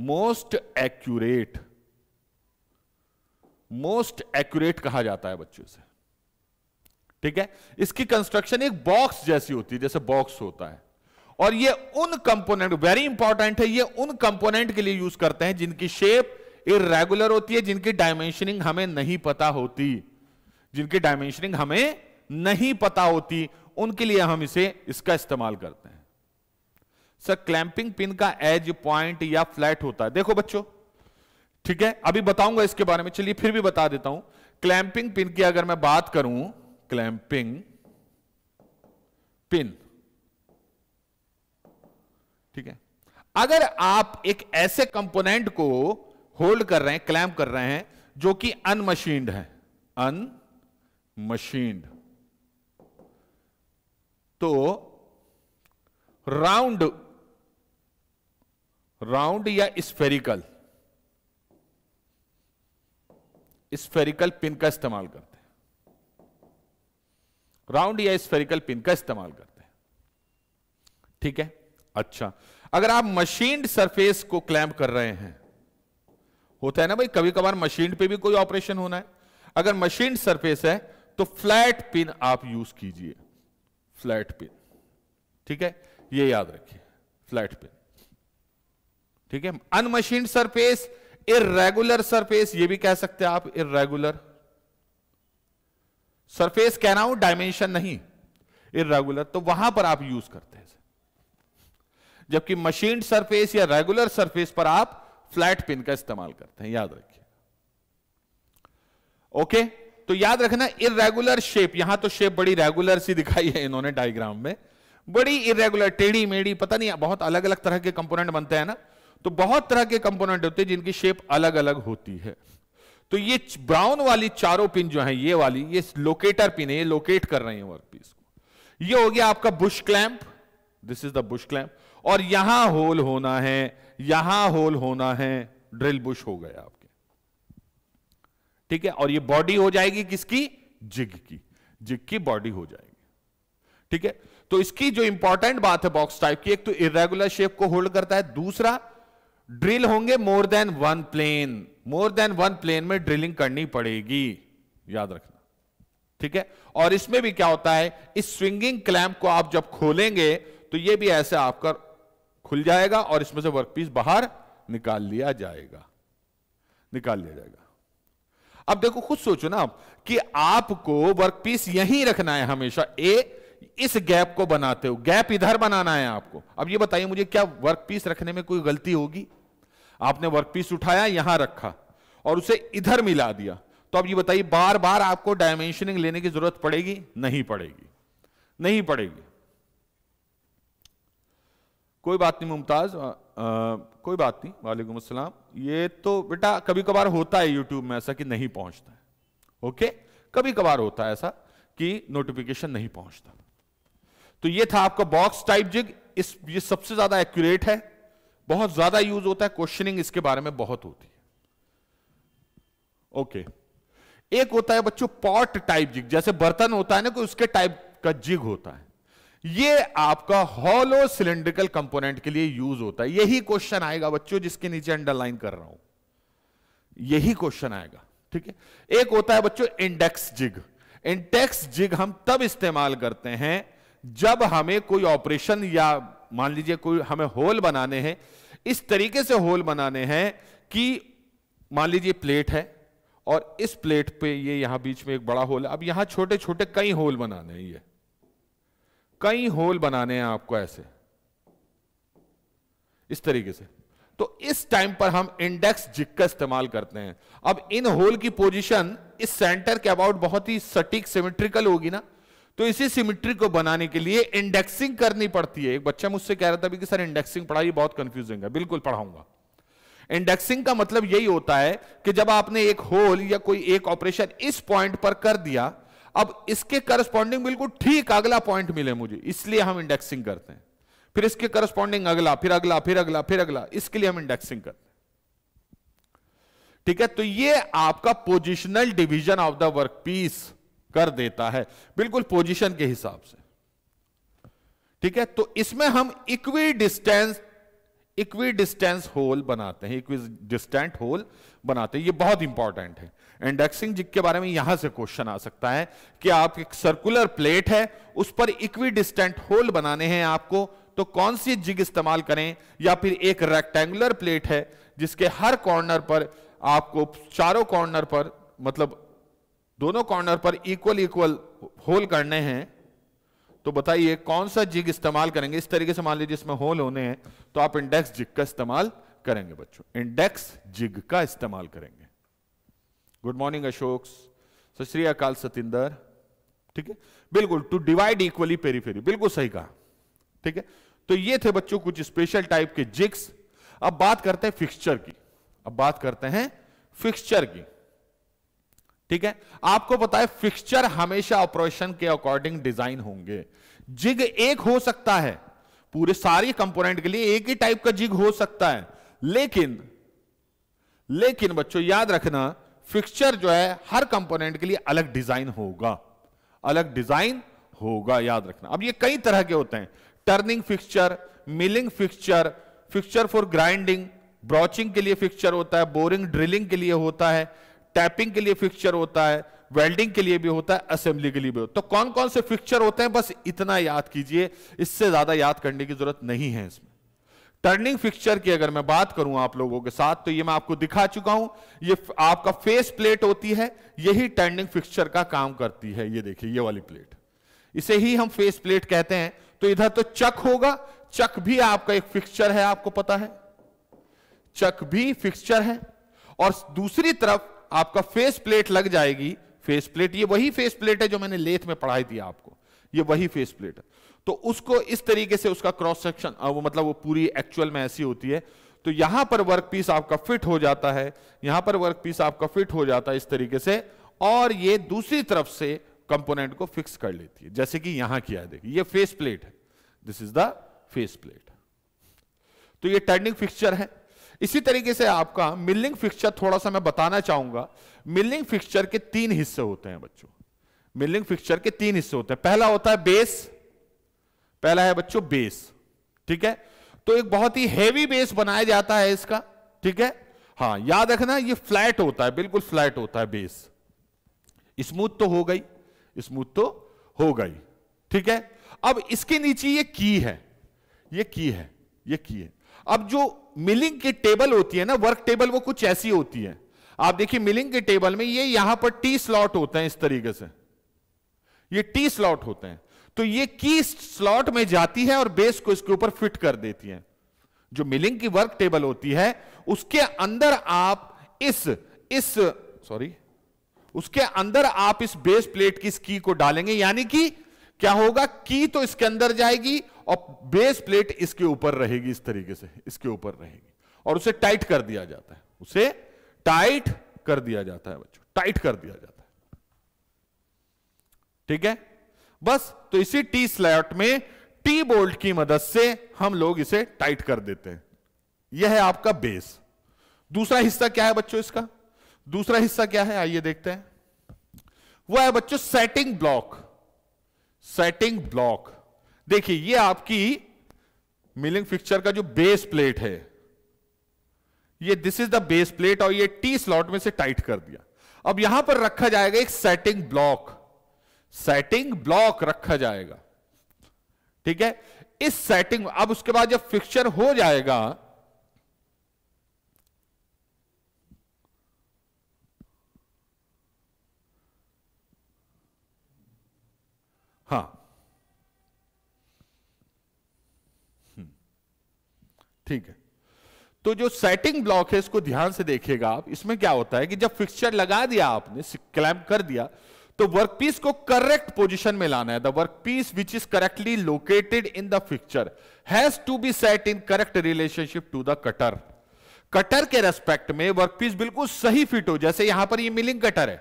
मोस्ट एक्यूरेट मोस्ट एक्यूरेट कहा जाता है बच्चों से ठीक है इसकी कंस्ट्रक्शन एक बॉक्स जैसी होती है जैसे बॉक्स होता है और ये उन कंपोनेंट वेरी इंपॉर्टेंट है ये उन कंपोनेंट के लिए यूज करते हैं जिनकी शेप इरेगुलर होती है जिनकी डायमेंशनिंग हमें नहीं पता होती जिनकी डायमेंशनिंग हमें नहीं पता होती उनके लिए हम इसे इसका इस्तेमाल करते सर क्लैंपिंग पिन का एज पॉइंट या फ्लैट होता है देखो बच्चों ठीक है अभी बताऊंगा इसके बारे में चलिए फिर भी बता देता हूं क्लैंपिंग पिन की अगर मैं बात करूं क्लैंपिंग पिन ठीक है अगर आप एक ऐसे कंपोनेंट को होल्ड कर रहे हैं क्लैम कर रहे हैं जो कि अनमशीन्ड है अनमशीन्ड तो राउंड राउंड या स्फेरिकल स्फेरिकल पिन का इस्तेमाल करते हैं राउंड या स्फेरिकल पिन का इस्तेमाल करते हैं ठीक है अच्छा अगर आप मशीन सरफेस को क्लैम्प कर रहे हैं होता है ना भाई कभी कभार मशीन पे भी कोई ऑपरेशन होना है अगर मशीन सरफेस है तो फ्लैट पिन आप यूज कीजिए फ्लैट पिन ठीक है ये याद रखिए फ्लैट पिन ठीक है अनमशीन सरफेस इरेगुलर सरफेस ये भी कह सकते हैं आप इरेगुलर सरफेस कह रहा हूं डायमेंशन नहीं इरेगुलर तो वहां पर आप यूज करते हैं जबकि मशीन सरफेस या रेगुलर सरफेस पर आप फ्लैट पिन का इस्तेमाल करते हैं याद रखिए ओके तो याद रखना इरेगुलर शेप यहां तो शेप बड़ी रेगुलर सी दिखाई है इन्होंने डायग्राम में बड़ी इरेगुलर टेढ़ी मेढ़ी पता नहीं बहुत अलग अलग तरह के कंपोनेंट बनते हैं ना तो बहुत तरह के कंपोनेंट होते हैं जिनकी शेप अलग अलग होती है तो ये ब्राउन वाली चारों पिन जो है ये वाली ये लोकेटर पिन है ये लोकेट कर रहे हैं वर्कपीस को ये हो गया आपका bush clamp this is the bush clamp और यहां होल होना है यहां होल होना है ड्रिल बुश हो गया आपके ठीक है और ये बॉडी हो जाएगी किसकी जिग की जिग की बॉडी हो जाएगी ठीक है तो इसकी जो इंपॉर्टेंट बात है बॉक्स टाइप की एक तो इरेगुलर शेप को होल्ड करता है दूसरा ड्रिल होंगे more than one plane more than one plane में ड्रिलिंग करनी पड़ेगी याद रखना ठीक है और इसमें भी क्या होता है इस स्विंगिंग क्लैम्प को आप जब खोलेंगे तो ये भी ऐसे आपका खुल जाएगा और इसमें से वर्कपीस बाहर निकाल लिया जाएगा निकाल लिया जाएगा अब देखो खुद सोचो ना आप कि आपको वर्कपीस यहीं रखना है हमेशा ए इस गैप को बनाते हो गैप इधर बनाना है आपको अब ये बताइए मुझे क्या वर्कपीस रखने में कोई गलती होगी आपने वर्कपीस उठाया यहां रखा और उसे इधर मिला दिया तो अब ये बताइए बार बार आपको डायमेंशनिंग लेने की जरूरत पड़ेगी नहीं पड़ेगी नहीं पड़ेगी कोई बात नहीं मुमताज कोई बात नहीं वालेकुम असलम ये तो बेटा कभी कभार होता है यूट्यूब में ऐसा कि नहीं पहुंचता है ओके कभी कभार होता है ऐसा कि नोटिफिकेशन नहीं पहुंचता तो ये था आपका बॉक्स टाइप जिग इस ये सबसे ज्यादा एक्यूरेट है बहुत ज्यादा यूज होता है क्वेश्चनिंग इसके बारे में बहुत होती है ओके एक होता है बच्चों पॉट टाइप जिग जैसे बर्तन होता है ना कोई उसके टाइप का जिग होता है ये आपका हॉलो सिलेंड्रिकल कंपोनेंट के लिए यूज होता है यही क्वेश्चन आएगा बच्चों जिसके नीचे अंडरलाइन कर रहा हूं यही क्वेश्चन आएगा ठीक है एक होता है बच्चों इंडेक्स जिग इंडेक्स जिग हम तब इस्तेमाल करते हैं जब हमें कोई ऑपरेशन या मान लीजिए कोई हमें होल बनाने हैं इस तरीके से होल बनाने हैं कि मान लीजिए प्लेट है और इस प्लेट पे ये यहां बीच में एक बड़ा होल अब यहां छोटे छोटे कई होल बनाने हैं ये कई होल बनाने हैं आपको ऐसे इस तरीके से तो इस टाइम पर हम इंडेक्स जिक का इस्तेमाल करते हैं अब इन होल की पोजीशन इस सेंटर के अबाउट बहुत ही सटीक सिमेट्रिकल होगी ना तो इसी सिमिट्री को बनाने के लिए इंडेक्सिंग करनी पड़ती है एक बच्चा मुझसे कह रहा था कि सर इंडेक्सिंग पढ़ाई बहुत कंफ्यूजिंग है बिल्कुल पढ़ाऊंगा इंडेक्सिंग का मतलब यही होता है कि जब आपने एक होल या कोई एक ऑपरेशन इस पॉइंट पर कर दिया अब इसके करस्पॉन्डिंग बिल्कुल ठीक अगला पॉइंट मिले मुझे इसलिए हम इंडेक्सिंग करते हैं फिर इसके करस्पॉन्डिंग अगला फिर अगला फिर अगला फिर अगला इसके लिए हम इंडेक्सिंग करते हैं ठीक है तो ये आपका positional division of the work piece कर देता है बिल्कुल पोजीशन के हिसाब से ठीक है तो इसमें हम equidistance equidistance hole बनाते हैं इक्वी डिस्टेंट होल बनाते हैं ये बहुत इंपॉर्टेंट है इंडेक्सिंग जिग के बारे में यहां से क्वेश्चन आ सकता है कि आप एक सर्कुलर प्लेट है उस पर इक्वी डिस्टेंट होल बनाने हैं आपको तो कौन सी जिग इस्तेमाल करें या फिर एक रेक्टेंगुलर प्लेट है जिसके हर कॉर्नर पर आपको चारों कॉर्नर पर मतलब दोनों कॉर्नर पर इक्वल इक्वल होल करने हैं तो बताइए कौन सा जिग इस्तेमाल करेंगे इस तरीके से मान लीजिए इसमें होल होने हैं तो आप इंडेक्स जिग का इस्तेमाल करेंगे बच्चों इंडेक्स जिग का इस्तेमाल करेंगे गुड मॉर्निंग अशोक सत श्री अकाल सतिंदर ठीक है बिल्कुल टू डिवाइड इक्वली पेरीफेरी बिल्कुल सही कहा ठीक है तो ये थे बच्चों कुछ स्पेशल टाइप के जिग्स अब बात करते हैं फिक्सचर की अब बात करते हैं फिक्सचर की ठीक है आपको पता है फिक्सचर हमेशा ऑपरेशन के अकॉर्डिंग डिजाइन होंगे जिग एक हो सकता है पूरे सारी कंपोनेंट के लिए एक ही टाइप का जिग हो सकता है लेकिन लेकिन बच्चों याद रखना फिक्सचर जो है हर कंपोनेंट के लिए अलग डिजाइन होगा अलग डिजाइन होगा याद रखना अब ये कई तरह के होते हैं turning fixture milling fixture fixture for grinding broaching के लिए फिक्सचर होता है बोरिंग ड्रिलिंग के लिए होता है टैपिंग के लिए फिक्सचर होता है वेल्डिंग के लिए भी होता है असेंबली के लिए भी होता है तो कौन कौन से फिक्सचर होते हैं बस इतना याद कीजिए इससे ज्यादा याद करने की जरूरत नहीं है इसमें टर्निंग फिक्सचर की अगर मैं बात करूं आप लोगों के साथ तो ये मैं आपको दिखा चुका हूं ये आपका फेस प्लेट होती है यही टर्निंग फिक्सचर का काम करती है ये देखिए ये वाली प्लेट इसे ही हम फेस प्लेट कहते हैं तो इधर तो चक होगा चक भी आपका एक फिक्सचर है आपको पता है चक भी फिक्सचर है और दूसरी तरफ आपका फेस प्लेट लग जाएगी फेस प्लेट ये वही फेस प्लेट है जो मैंने लेथ में पढ़ाई दिया आपको ये वही फेस प्लेट है तो उसको इस तरीके से उसका क्रॉस सेक्शन वो मतलब वो पूरी एक्चुअल में ऐसी होती है तो यहां पर वर्क पीस आपका फिट हो जाता है यहां पर वर्क पीस आपका फिट हो जाता है इस तरीके से और ये दूसरी तरफ से कंपोनेंट को फिक्स कर लेती है जैसे कि यहां किया है देखिए ये फेस प्लेट है this is the face plate तो ये टर्निंग फिक्सचर है इसी तरीके से आपका मिलिंग फिक्सचर थोड़ा सा मैं बताना चाहूंगा मिलिंग फिक्सचर के तीन हिस्से होते हैं बच्चों मिलिंग फिक्सचर के तीन हिस्से होते हैं पहला होता है बेस पहला है बच्चों बेस ठीक है तो एक बहुत ही हैवी बेस बनाया जाता है इसका ठीक है हाँ याद रखना ये फ्लैट होता है बिल्कुल फ्लैट होता है बेस स्मूथ तो हो गई स्मूथ तो हो गई ठीक है अब इसके नीचे ये की है ये की है ये की है अब जो मिलिंग की टेबल होती है ना वर्क टेबल वो कुछ ऐसी होती है आप देखिए मिलिंग के टेबल में ये यहां पर टी स्लॉट होते हैं इस तरीके से ये टी स्लॉट होते हैं तो ये की स्लॉट में जाती है और बेस को इसके ऊपर फिट कर देती है जो मिलिंग की वर्क टेबल होती है उसके अंदर आप इस इस सॉरी उसके अंदर आप इस बेस प्लेट की इस की को डालेंगे यानी कि क्या होगा की तो इसके अंदर जाएगी और बेस प्लेट इसके ऊपर रहेगी इस तरीके से इसके ऊपर रहेगी और उसे टाइट कर दिया जाता है उसे टाइट कर दिया जाता है बच्चों टाइट कर दिया जाता है ठीक है बस तो इसी टी स्लॉट में टी बोल्ट की मदद से हम लोग इसे टाइट कर देते हैं यह है आपका बेस दूसरा हिस्सा क्या है बच्चों इसका दूसरा हिस्सा क्या है आइए देखते हैं वह है बच्चों सेटिंग ब्लॉक सेटिंग ब्लॉक देखिए ये आपकी मिलिंग फिक्सर का जो बेस प्लेट है ये this is the base plate और ये टी स्लॉट में से टाइट कर दिया अब यहां पर रखा जाएगा एक सेटिंग ब्लॉक सेटिंग ब्लॉक रखा जाएगा ठीक है इस सेटिंग अब उसके बाद जब फिक्सर हो जाएगा हाँ ठीक है तो जो सेटिंग ब्लॉक है इसको ध्यान से देखिएगा आप इसमें क्या होता है कि जब फिक्सचर लगा दिया आपने क्लैम्प कर दिया तो वर्कपीस को करेक्ट पोजीशन में लाना है the workpiece which is correctly located in the fixture has to be set in correct relationship to the cutter cutter के रेस्पेक्ट में वर्कपीस बिल्कुल सही फिट हो जैसे यहां पर ये मिलिंग कटर है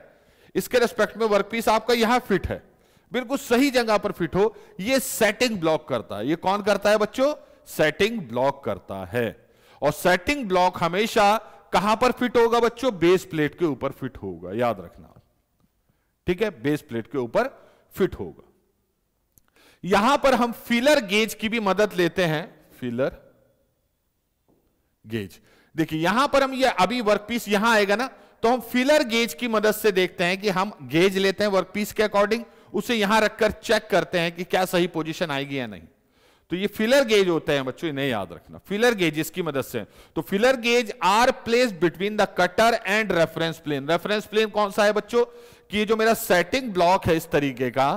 इसके रेस्पेक्ट में वर्कपीस आपका यहां फिट है बिल्कुल सही जगह पर फिट हो ये सेटिंग ब्लॉक करता है ये कौन करता है बच्चों सेटिंग ब्लॉक करता है और सेटिंग ब्लॉक हमेशा कहां पर फिट होगा बच्चों बेस प्लेट के ऊपर फिट होगा याद रखना ठीक है बेस प्लेट के ऊपर फिट होगा यहां पर हम फिलर गेज की भी मदद लेते हैं फिलर गेज देखिए यहां पर हम ये अभी वर्कपीस यहां आएगा ना तो हम फिलर गेज की मदद से देखते हैं कि हम गेज लेते हैं वर्कपीस के अकॉर्डिंग उसे यहां रखकर चेक करते हैं कि क्या सही पोजीशन आएगी या नहीं तो ये फिलर गेज होते हैं बच्चों नहीं याद रखना फिलर गेज इसकी मदद से तो feeler gauge are place between the cutter and reference plane reference plane कौन सा है बच्चों कि ये जो मेरा सेटिंग ब्लॉक है इस तरीके का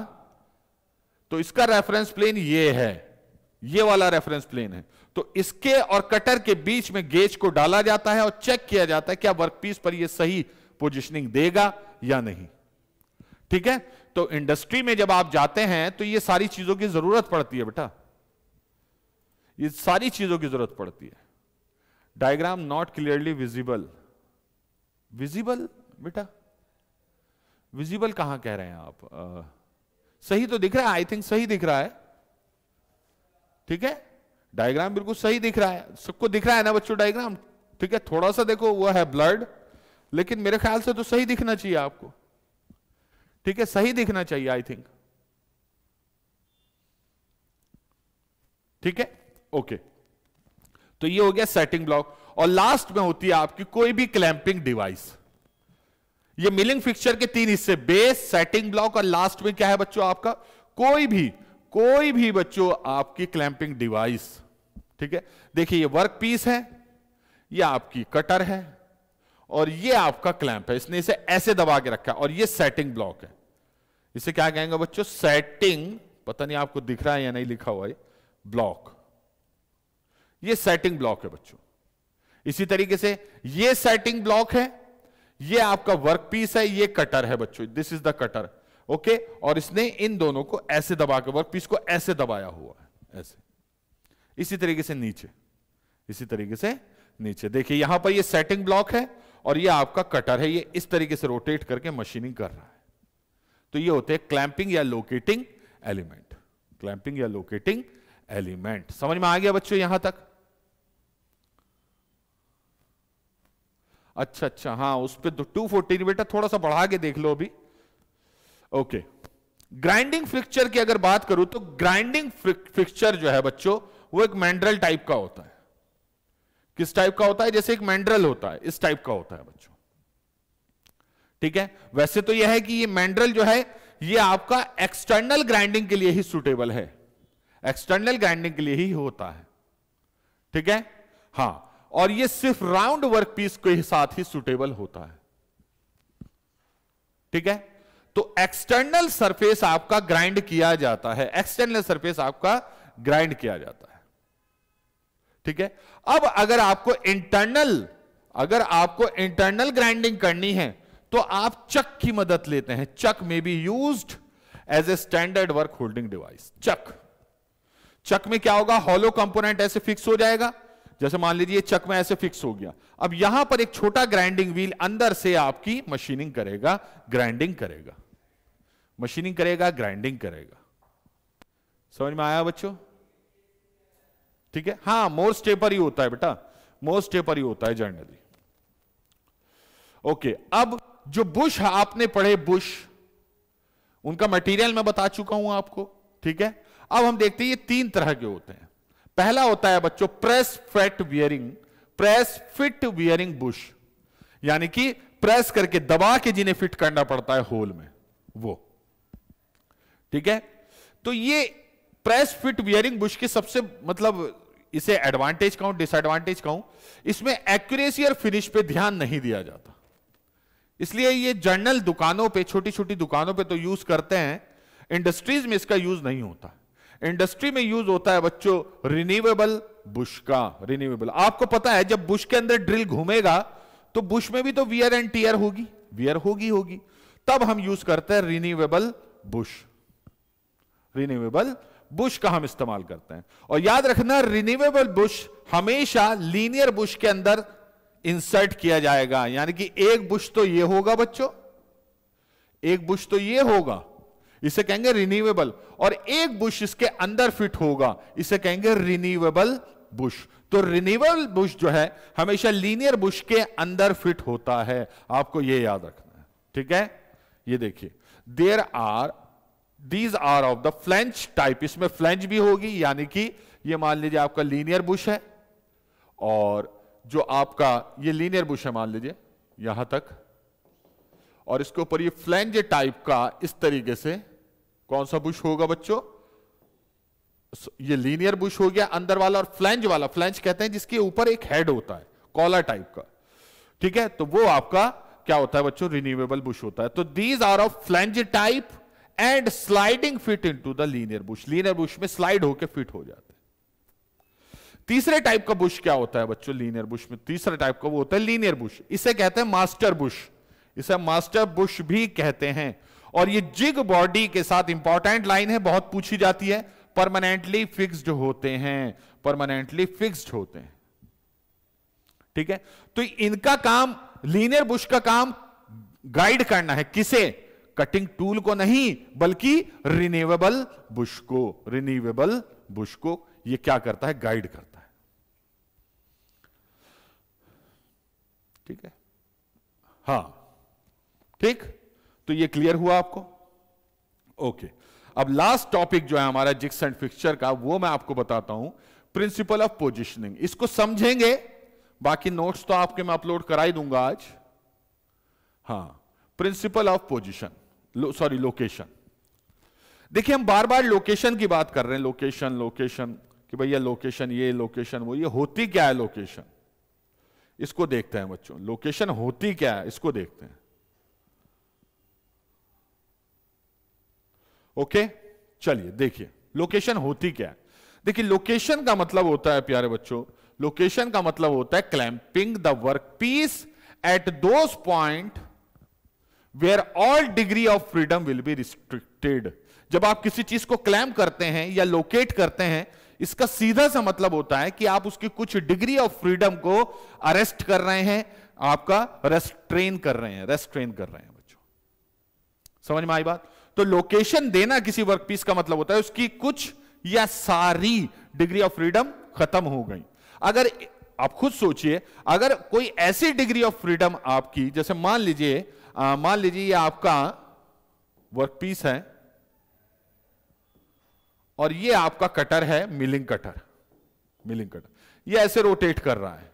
तो इसका रेफरेंस प्लेन ये है ये वाला रेफरेंस प्लेन है तो इसके और कटर के बीच में गेज को डाला जाता है और चेक किया जाता है क्या वर्कपीस पर यह सही पोजिशनिंग देगा या नहीं ठीक है तो इंडस्ट्री में जब आप जाते हैं तो ये सारी चीजों की जरूरत पड़ती है बेटा ये सारी चीजों की जरूरत पड़ती है diagram not clearly visible visible बेटा विजिबल कहां कह रहे हैं आप आ, सही तो दिख रहा है आई थिंक सही दिख रहा है ठीक है डायग्राम बिल्कुल सही दिख रहा है सबको दिख रहा है ना बच्चों डायग्राम ठीक है थोड़ा सा देखो वो है ब्लड लेकिन मेरे ख्याल से तो सही दिखना चाहिए आपको ठीक है सही दिखना चाहिए आई थिंक ठीक है ओके तो ये हो गया सेटिंग ब्लॉक और लास्ट में होती है आपकी कोई भी क्लैंपिंग डिवाइस ये मिलिंग फिक्सचर के तीन हिस्से बेस सेटिंग ब्लॉक और लास्ट में क्या है बच्चों आपका कोई भी कोई भी बच्चों आपकी क्लैंपिंग डिवाइस ठीक है देखिए ये वर्क पीस है ये आपकी कटर है और ये आपका क्लैंप है इसने इसे ऐसे दबा के रखा है और ये सेटिंग ब्लॉक है इसे क्या कहेंगे बच्चों सेटिंग पता नहीं आपको दिख रहा है या नहीं लिखा हुआ है ब्लॉक ये सेटिंग ब्लॉक है बच्चों इसी तरीके से ये सेटिंग ब्लॉक है ये आपका वर्क पीस है ये कटर है बच्चों this is the cutter okay और इसने इन दोनों को ऐसे दबा के वर्क पीस को ऐसे दबाया हुआ है ऐसे इसी तरीके से नीचे इसी तरीके से नीचे देखिए यहां पर ये सेटिंग ब्लॉक है और ये आपका कटर है ये इस तरीके से रोटेट करके मशीनिंग कर रहा है तो ये होते हैं क्लैंपिंग या लोकेटिंग एलिमेंट क्लैंपिंग या लोकेटिंग एलिमेंट समझ में आ गया बच्चों यहां तक अच्छा अच्छा हाँ उस पर तो टू फोर्टीन बेटा थोड़ा सा बढ़ा के देख लो अभी ओके ग्राइंडिंग फिक्चर की अगर बात करूं तो ग्राइंडिंग फिक्चर जो है बच्चों वो एक मैंड्रल टाइप का होता है किस टाइप का होता है जैसे एक मैंड्रल होता है इस टाइप का होता है बच्चों ठीक है वैसे तो यह है कि ये मैंड्रल जो है ये आपका एक्सटर्नल ग्राइंडिंग के लिए ही सुटेबल है एक्सटर्नल ग्राइंडिंग के लिए ही होता है ठीक है हाँ और ये सिर्फ राउंड वर्क पीस के साथ ही सुटेबल होता है ठीक है तो एक्सटर्नल सरफेस आपका ग्राइंड किया जाता है एक्सटर्नल सरफेस आपका ग्राइंड किया जाता है ठीक है अब अगर आपको इंटरनल अगर आपको इंटरनल ग्राइंडिंग करनी है तो आप चक की मदद लेते हैं चक में be use as a standard work holding device chuck chuck में क्या होगा हॉलो कंपोनेंट ऐसे फिक्स हो जाएगा जैसे मान लीजिए चक में ऐसे फिक्स हो गया अब यहां पर एक छोटा ग्राइंडिंग व्हील अंदर से आपकी मशीनिंग करेगा ग्राइंडिंग करेगा मशीनिंग करेगा ग्राइंडिंग करेगा समझ में आया बच्चों ठीक है हाँ मोर स्टेपर ही होता है बेटा मोर स्टेपर ही होता है जर्नली ओके अब जो बुश आपने पढ़े बुश उनका मटेरियल मैं बता चुका हूं आपको ठीक है अब हम देखते हैं ये तीन तरह के होते हैं पहला होता है बच्चों press fit wearing press fit wearing bush यानी कि प्रेस करके दबा के जिन्हें फिट करना पड़ता है होल में वो ठीक है तो ये प्रेस फिट वियरिंग बुश की सबसे मतलब इसे एडवांटेज कहूं डिसएडवांटेज कहूं इसमें एक्यूरेसी और फिनिश पे ध्यान नहीं दिया जाता इसलिए ये जर्नल दुकानों पे छोटी छोटी दुकानों पे तो यूज करते हैं इंडस्ट्रीज में इसका यूज नहीं होता इंडस्ट्री में यूज होता है बच्चों रिन्यूएबल बुश का रिन्यूएबल आपको पता है जब बुश के अंदर ड्रिल घूमेगा तो बुश में भी तो वियर एंड टीयर होगी वियर होगी होगी तब हम यूज करते हैं रिन्यूएबल बुश रिन्यूएबल बुश का हम इस्तेमाल करते हैं और याद रखना रिन्यूएबल बुश हमेशा लीनियर बुश के अंदर इंसर्ट किया जाएगा यानी कि एक बुश तो ये होगा बच्चों एक बुश तो ये होगा इसे कहेंगे रिन्यूएबल और एक बुश इसके अंदर फिट होगा इसे कहेंगे रिन्यूएबल बुश तो रिन्यूएबल बुश जो है हमेशा लीनियर बुश के अंदर फिट होता है आपको यह याद रखना है ठीक है ये देखिए there are these are of the flange type इसमें फ्लेंच भी होगी यानी कि ये मान लीजिए आपका लीनियर बुश है और जो आपका ये लीनियर बुश है मान लीजिए यहां तक और इसके ऊपर ये फ्लेंज टाइप का इस तरीके से कौन सा बुश होगा बच्चों ये लीनियर बुश हो गया अंदर वाला और फ्लैंज वाला फ्लैंज कहते हैं जिसके ऊपर एक हेड होता है कॉलर टाइप का ठीक है तो वो आपका क्या होता है बच्चों रिन्यूएबल बुश होता है तो these are of flange type and sliding fit into the linear bush linear bush में स्लाइड होकर फिट हो जाता है तीसरे टाइप का बुश क्या होता है बच्चों लीनियर बुश में तीसरा टाइप का वो होता है लीनियर बुश इसे कहते हैं मास्टर बुश इसे मास्टर बुश भी कहते हैं और ये जिग बॉडी के साथ इंपॉर्टेंट लाइन है बहुत पूछी जाती है परमानेंटली फिक्स्ड होते हैं परमानेंटली फिक्स्ड होते हैं ठीक है तो इनका काम लीनियर बुश का काम गाइड करना है किसे कटिंग टूल को नहीं बल्कि रिन्यूएबल बुश को रिन्यूएबल बुश को ये क्या करता है गाइड करता है ठीक है हाँ ठीक तो ये क्लियर हुआ आपको ओके अब लास्ट टॉपिक जो है हमारा जिक्स एंड फिक्सचर का वो मैं आपको बताता हूं प्रिंसिपल ऑफ पोजिशनिंग इसको समझेंगे बाकी नोट्स तो आपके मैं अपलोड करा ही दूंगा आज हाँ principle of position sorry location देखिए हम बार बार लोकेशन की बात कर रहे हैं लोकेशन लोकेशन कि भैया लोकेशन ये लोकेशन वो ये होती क्या है लोकेशन इसको देखते हैं बच्चों लोकेशन होती क्या है इसको देखते हैं ओके चलिए देखिए लोकेशन होती क्या है देखिए लोकेशन का मतलब होता है प्यारे बच्चों लोकेशन का मतलब होता है clamping the work piece at दो point where all degree of freedom will be restricted जब आप किसी चीज को क्लैम करते हैं या लोकेट करते हैं इसका सीधा सा मतलब होता है कि आप उसकी कुछ डिग्री ऑफ फ्रीडम को अरेस्ट कर रहे हैं आपका रेस्ट्रेन कर रहे हैं रेस्ट्रेन कर रहे हैं बच्चों समझ में आई बात तो लोकेशन देना किसी वर्कपीस का मतलब होता है उसकी कुछ या सारी डिग्री ऑफ फ्रीडम खत्म हो गई अगर आप खुद सोचिए अगर कोई ऐसी डिग्री ऑफ फ्रीडम आपकी जैसे मान लीजिए मान लीजिए ये आपका वर्कपीस है और ये आपका कटर है मिलिंग कटर मिलिंग कटर ये ऐसे रोटेट कर रहा है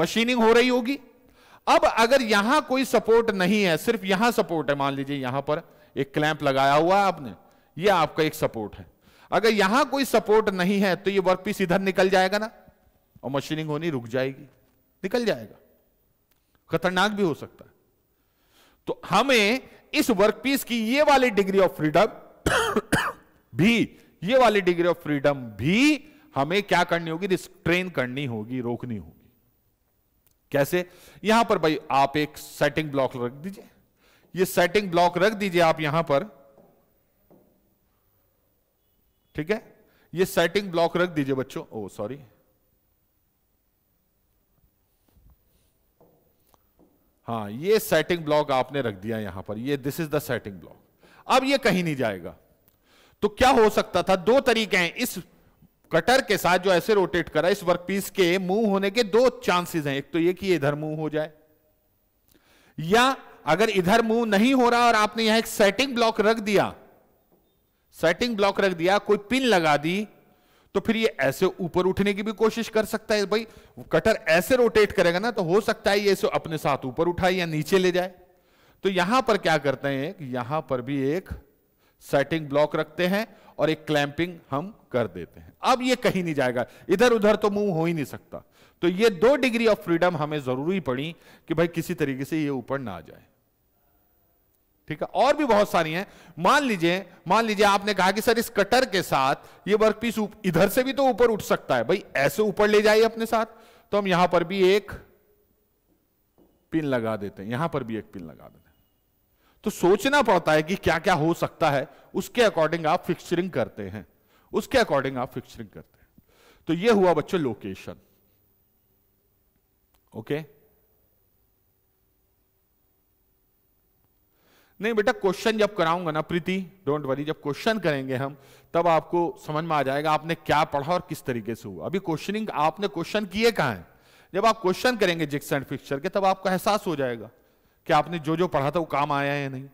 मशीनिंग हो रही होगी अब अगर यहां कोई सपोर्ट नहीं है सिर्फ यहां सपोर्ट है मान लीजिए यहां पर एक क्लैंप लगाया हुआ है आपने ये आपका एक सपोर्ट है अगर यहां कोई सपोर्ट नहीं है तो ये वर्कपीस इधर निकल जाएगा ना और मशीनिंग होनी रुक जाएगी निकल जाएगा खतरनाक भी हो सकता है तो हमें इस वर्कपीस की ये वाली डिग्री ऑफ फ्रीडम भी ये वाली डिग्री ऑफ फ्रीडम भी हमें क्या करनी होगी रिस्ट्रेन करनी होगी रोकनी होगी कैसे यहां पर भाई आप एक सेटिंग ब्लॉक रख दीजिए ये सेटिंग ब्लॉक रख दीजिए आप यहां पर ठीक है ये सेटिंग ब्लॉक रख दीजिए बच्चों ओ oh, सॉरी हाँ ये सेटिंग ब्लॉक आपने रख दिया यहां पर ये this is the setting block अब ये कहीं नहीं जाएगा तो क्या हो सकता था दो तरीके हैं इस कटर के साथ जो ऐसे रोटेट करा इस वर्कपीस के मूव होने के दो चांसेस हैं एक तो ये कि इधर मूव हो जाए या अगर इधर मूव नहीं हो रहा और आपने यहां एक सेटिंग ब्लॉक रख दिया सेटिंग ब्लॉक रख दिया कोई पिन लगा दी तो फिर ये ऐसे ऊपर उठने की भी कोशिश कर सकता है भाई कटर ऐसे रोटेट करेगा ना तो हो सकता है ये अपने साथ ऊपर उठाए या नीचे ले जाए तो यहां पर क्या करते हैं यहां पर भी एक सेटिंग ब्लॉक रखते हैं और एक क्लैंपिंग हम कर देते हैं अब ये कहीं नहीं जाएगा इधर उधर तो मूव हो ही नहीं सकता तो ये दो डिग्री ऑफ फ्रीडम हमें जरूरी पड़ी कि भाई किसी तरीके से ये ऊपर ना आ जाए ठीक है और भी बहुत सारी हैं मान लीजिए मान लीजिए आपने कहा कि सर इस कटर के साथ ये वर्क पीस इधर से भी तो ऊपर उठ सकता है भाई ऐसे ऊपर ले जाइए अपने साथ तो हम यहां पर भी एक पिन लगा देते हैं यहां पर भी एक पिन लगा देते हैं तो सोचना पड़ता है कि क्या क्या हो सकता है उसके अकॉर्डिंग आप फिक्सरिंग करते हैं उसके अकॉर्डिंग आप फिक्सरिंग करते हैं तो यह हुआ बच्चों लोकेशन ओके okay? नहीं बेटा क्वेश्चन जब कराऊंगा ना प्रीति डोंट वरी जब क्वेश्चन करेंगे हम तब आपको समझ में आ जाएगा आपने क्या पढ़ा और किस तरीके से हुआ अभी क्वेश्चनिंग आपने क्वेश्चन किए कहा है जब आप क्वेश्चन करेंगे जिक्स एंड फिक्सर के तब आपको एहसास हो जाएगा कि आपने जो जो पढ़ा था वो काम आया है या नहीं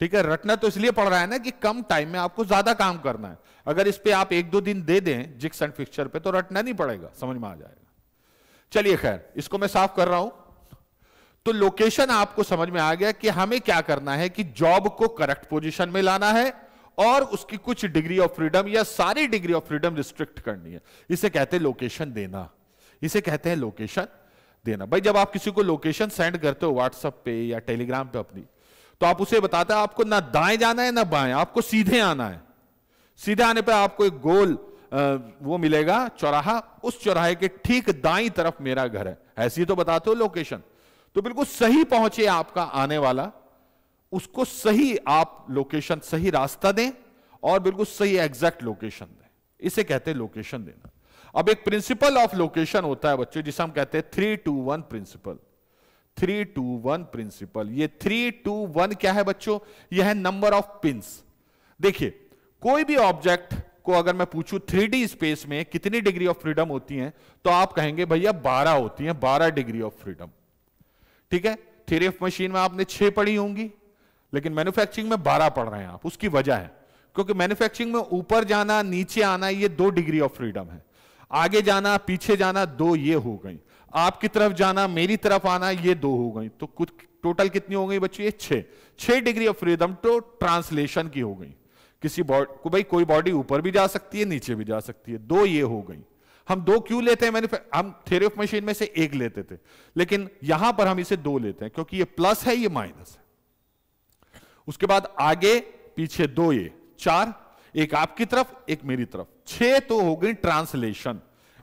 ठीक है रटना तो इसलिए पढ़ रहा है ना कि कम टाइम में आपको ज्यादा काम करना है अगर इस पर आप एक दो दिन दे दें जिक्स एंड फिक्सर पे तो रटना नहीं पड़ेगा समझ में आ जाएगा चलिए खैर इसको मैं साफ कर रहा हूं तो लोकेशन आपको समझ में आ गया कि हमें क्या करना है कि जॉब को करेक्ट पोजीशन में लाना है और उसकी कुछ डिग्री ऑफ फ्रीडम या सारी डिग्री ऑफ फ्रीडम रिस्ट्रिक्ट करनी है इसे कहते हैं लोकेशन देना इसे कहते हैं लोकेशन देना भाई जब आप किसी को लोकेशन सेंड करते हो व्हाट्सएप पे या टेलीग्राम पे अपनी तो आप उसे बताते हैं आपको ना दाएं जाना है ना बाएं आपको सीधे आना है सीधे आने पर आपको एक गोल वो मिलेगा चौराहा उस चौराहे के ठीक दाई तरफ मेरा घर है ऐसी तो बताते हो लोकेशन तो बिल्कुल सही पहुंचे आपका आने वाला उसको सही आप लोकेशन सही रास्ता दें और बिल्कुल सही एग्जैक्ट लोकेशन दें इसे कहते हैं लोकेशन देना अब एक प्रिंसिपल ऑफ लोकेशन होता है बच्चों जिसे हम कहते हैं three two one principle three two one principle ये थ्री टू वन क्या है बच्चों यह है नंबर ऑफ पिंस देखिए कोई भी ऑब्जेक्ट को अगर मैं पूछूं थ्री स्पेस में कितनी डिग्री ऑफ फ्रीडम होती है तो आप कहेंगे भैया बारह होती है बारह डिग्री ऑफ फ्रीडम ठीक है थेरी ऑफ मशीन में आपने छह पढ़ी होंगी लेकिन मैन्युफैक्चरिंग में बारह पढ़ रहे हैं आप उसकी वजह है क्योंकि मैन्युफैक्चरिंग में ऊपर जाना नीचे आना ये दो डिग्री ऑफ फ्रीडम है आगे जाना पीछे जाना दो ये हो गई आपकी तरफ जाना मेरी तरफ आना ये दो हो गई तो कुछ टोटल कितनी हो गई बच्चों ये छह छह डिग्री ऑफ फ्रीडम तो ट्रांसलेशन की हो गई किसी बॉडी को भाई कोई बॉडी ऊपर भी जा सकती है नीचे भी जा सकती है दो ये हो गई हम दो क्यों लेते हैं हम थ्योरी ऑफ मशीन में से एक लेते थे लेकिन यहां पर हम इसे दो लेते हैं क्योंकि ये प्लस है ये माइनस है उसके बाद आगे पीछे दो ये चार एक आपकी तरफ एक मेरी तरफ छह तो हो गई ट्रांसलेशन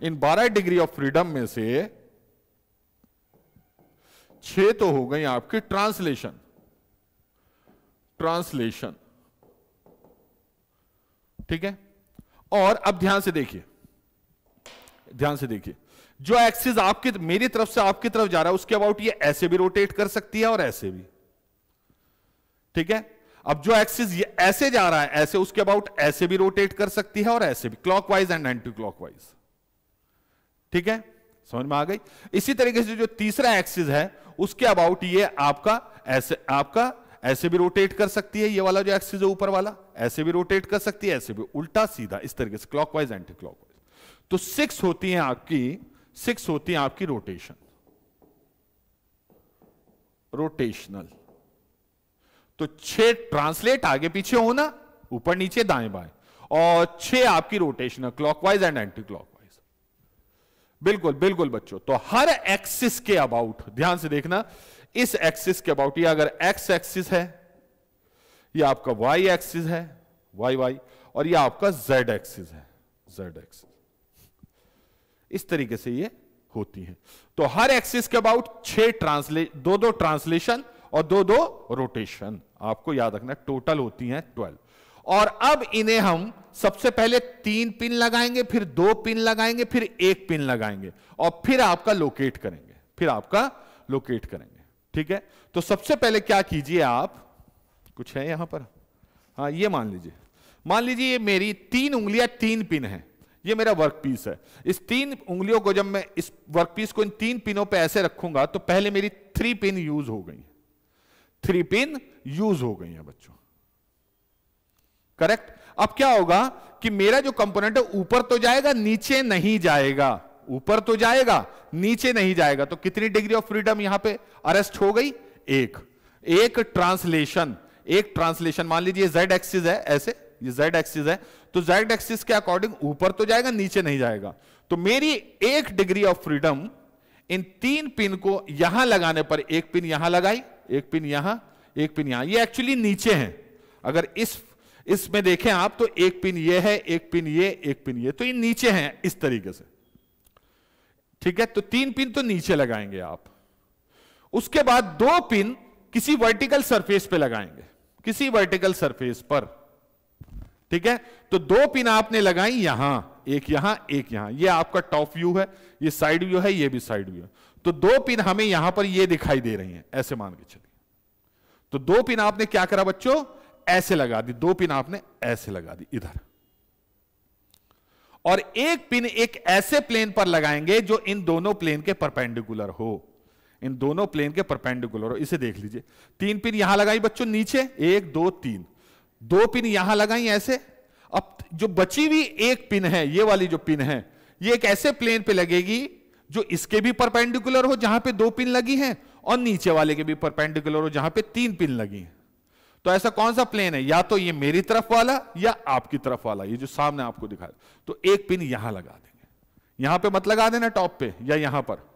इन बारह डिग्री ऑफ फ्रीडम में से छह तो हो गई आपकी ट्रांसलेशन ट्रांसलेशन ठीक है और अब ध्यान से देखिए ध्यान से देखिए जो एक्सिस आपके मेरी तरफ से आपकी तरफ जा रहा है उसके अबाउट ये ऐसे भी रोटेट कर सकती है और ऐसे भी ठीक है अब जो एक्सिस ये ऐसे जा रहा है ऐसे उसके अबाउट ऐसे भी रोटेट कर सकती है और ऐसे भी क्लॉकवाइज एंड एंटी क्लॉकवाइज ठीक है समझ में आ गई इसी तरीके से जो तीसरा एक्सिस है उसके अबाउट ये आपका ऐसे आपका ऐसे भी रोटेट कर सकती है ये वाला जो एक्सिस है ऊपर वाला ऐसे भी रोटेट कर सकती है ऐसे भी उल्टा सीधा इस तरीके से क्लॉकवाइज एंटी क्लॉकवाइज तो सिक्स होती है आपकी सिक्स होती है आपकी रोटेशन रोटेशनल तो छह ट्रांसलेट आगे पीछे होना ऊपर नीचे दाएं बाएं और छह आपकी rotational clockwise and anti clockwise बिल्कुल बिल्कुल बच्चों तो हर एक्सिस के अबाउट ध्यान से देखना इस एक्सिस के अबाउट ये अगर एक्स एक्सिस है ये आपका वाई एक्सिस है वाई वाई और ये आपका जेड एक्सिस है जेड एक्सिस इस तरीके से ये होती है तो हर एक्सिस के अबाउट छह ट्रांसले दो दो ट्रांसलेशन और दो दो रोटेशन आपको याद रखना टोटल होती हैं ट्वेल्व और अब इन्हें हम सबसे पहले तीन पिन लगाएंगे फिर दो पिन लगाएंगे फिर एक पिन लगाएंगे और फिर आपका लोकेट करेंगे फिर आपका लोकेट करेंगे ठीक है तो सबसे पहले क्या कीजिए आप कुछ है यहां पर हाँ ये मान लीजिए मान लीजिए ये मेरी तीन उंगलियां तीन पिन है ये मेरा वर्क पीस है इस तीन उंगलियों को जब मैं इस वर्क पीस को इन तीन पिनों पे ऐसे रखूंगा तो पहले मेरी थ्री पिन यूज हो गई थ्री पिन यूज हो गई है बच्चों करेक्ट अब क्या होगा कि मेरा जो कंपोनेंट है ऊपर तो जाएगा नीचे नहीं जाएगा ऊपर तो जाएगा नीचे नहीं जाएगा तो कितनी डिग्री ऑफ फ्रीडम यहां पे अरेस्ट हो गई एक एक ट्रांसलेशन एक ट्रांसलेशन मान लीजिए जेड एक्सिस है ऐसे ये जेड एक्सिस है तो जेड एक्सिस के अकॉर्डिंग ऊपर तो जाएगा नीचे नहीं जाएगा तो मेरी एक डिग्री ऑफ फ्रीडम इन तीन पिन को यहां लगाने पर एक पिन यहां लगाई एक पिन यहां एक पिन यहां ये एक्चुअली नीचे है अगर इस इसमें देखें आप तो एक पिन ये है एक पिन ये एक पिन ये तो ये नीचे है इस तरीके से ठीक है तो तीन पिन तो नीचे लगाएंगे आप उसके बाद दो पिन किसी वर्टिकल सरफेस पे लगाएंगे किसी वर्टिकल सरफेस पर ठीक है तो दो पिन आपने लगाई यहां एक यहां एक यहां ये आपका टॉप व्यू है ये साइड व्यू है ये भी साइड व्यू है तो दो पिन हमें यहां पर ये दिखाई दे रही हैं ऐसे मान के चलिए तो दो पिन आपने क्या करा बच्चों ऐसे लगा दी दो पिन आपने ऐसे लगा दी इधर और एक पिन एक ऐसे प्लेन पर लगाएंगे जो इन दोनों प्लेन के परपेंडिकुलर हो इन दोनों प्लेन के परपेंडिकुलर हो इसे देख लीजिए तीन पिन यहां लगाई बच्चों नीचे एक दो तीन दो पिन यहां लगाई ऐसे अब जो बची हुई एक पिन है ये वाली जो पिन है ये एक ऐसे प्लेन पे लगेगी जो इसके भी परपेंडिकुलर हो जहां पे दो पिन लगी हैं और नीचे वाले के भी परपेंडिकुलर हो जहां पे तीन पिन लगी हैं तो ऐसा कौन सा प्लेन है या तो ये मेरी तरफ वाला या आपकी तरफ वाला ये जो सामने आपको दिखा तो एक पिन यहां लगा देंगे यहां पे मत लगा देना टॉप पे या यहां पर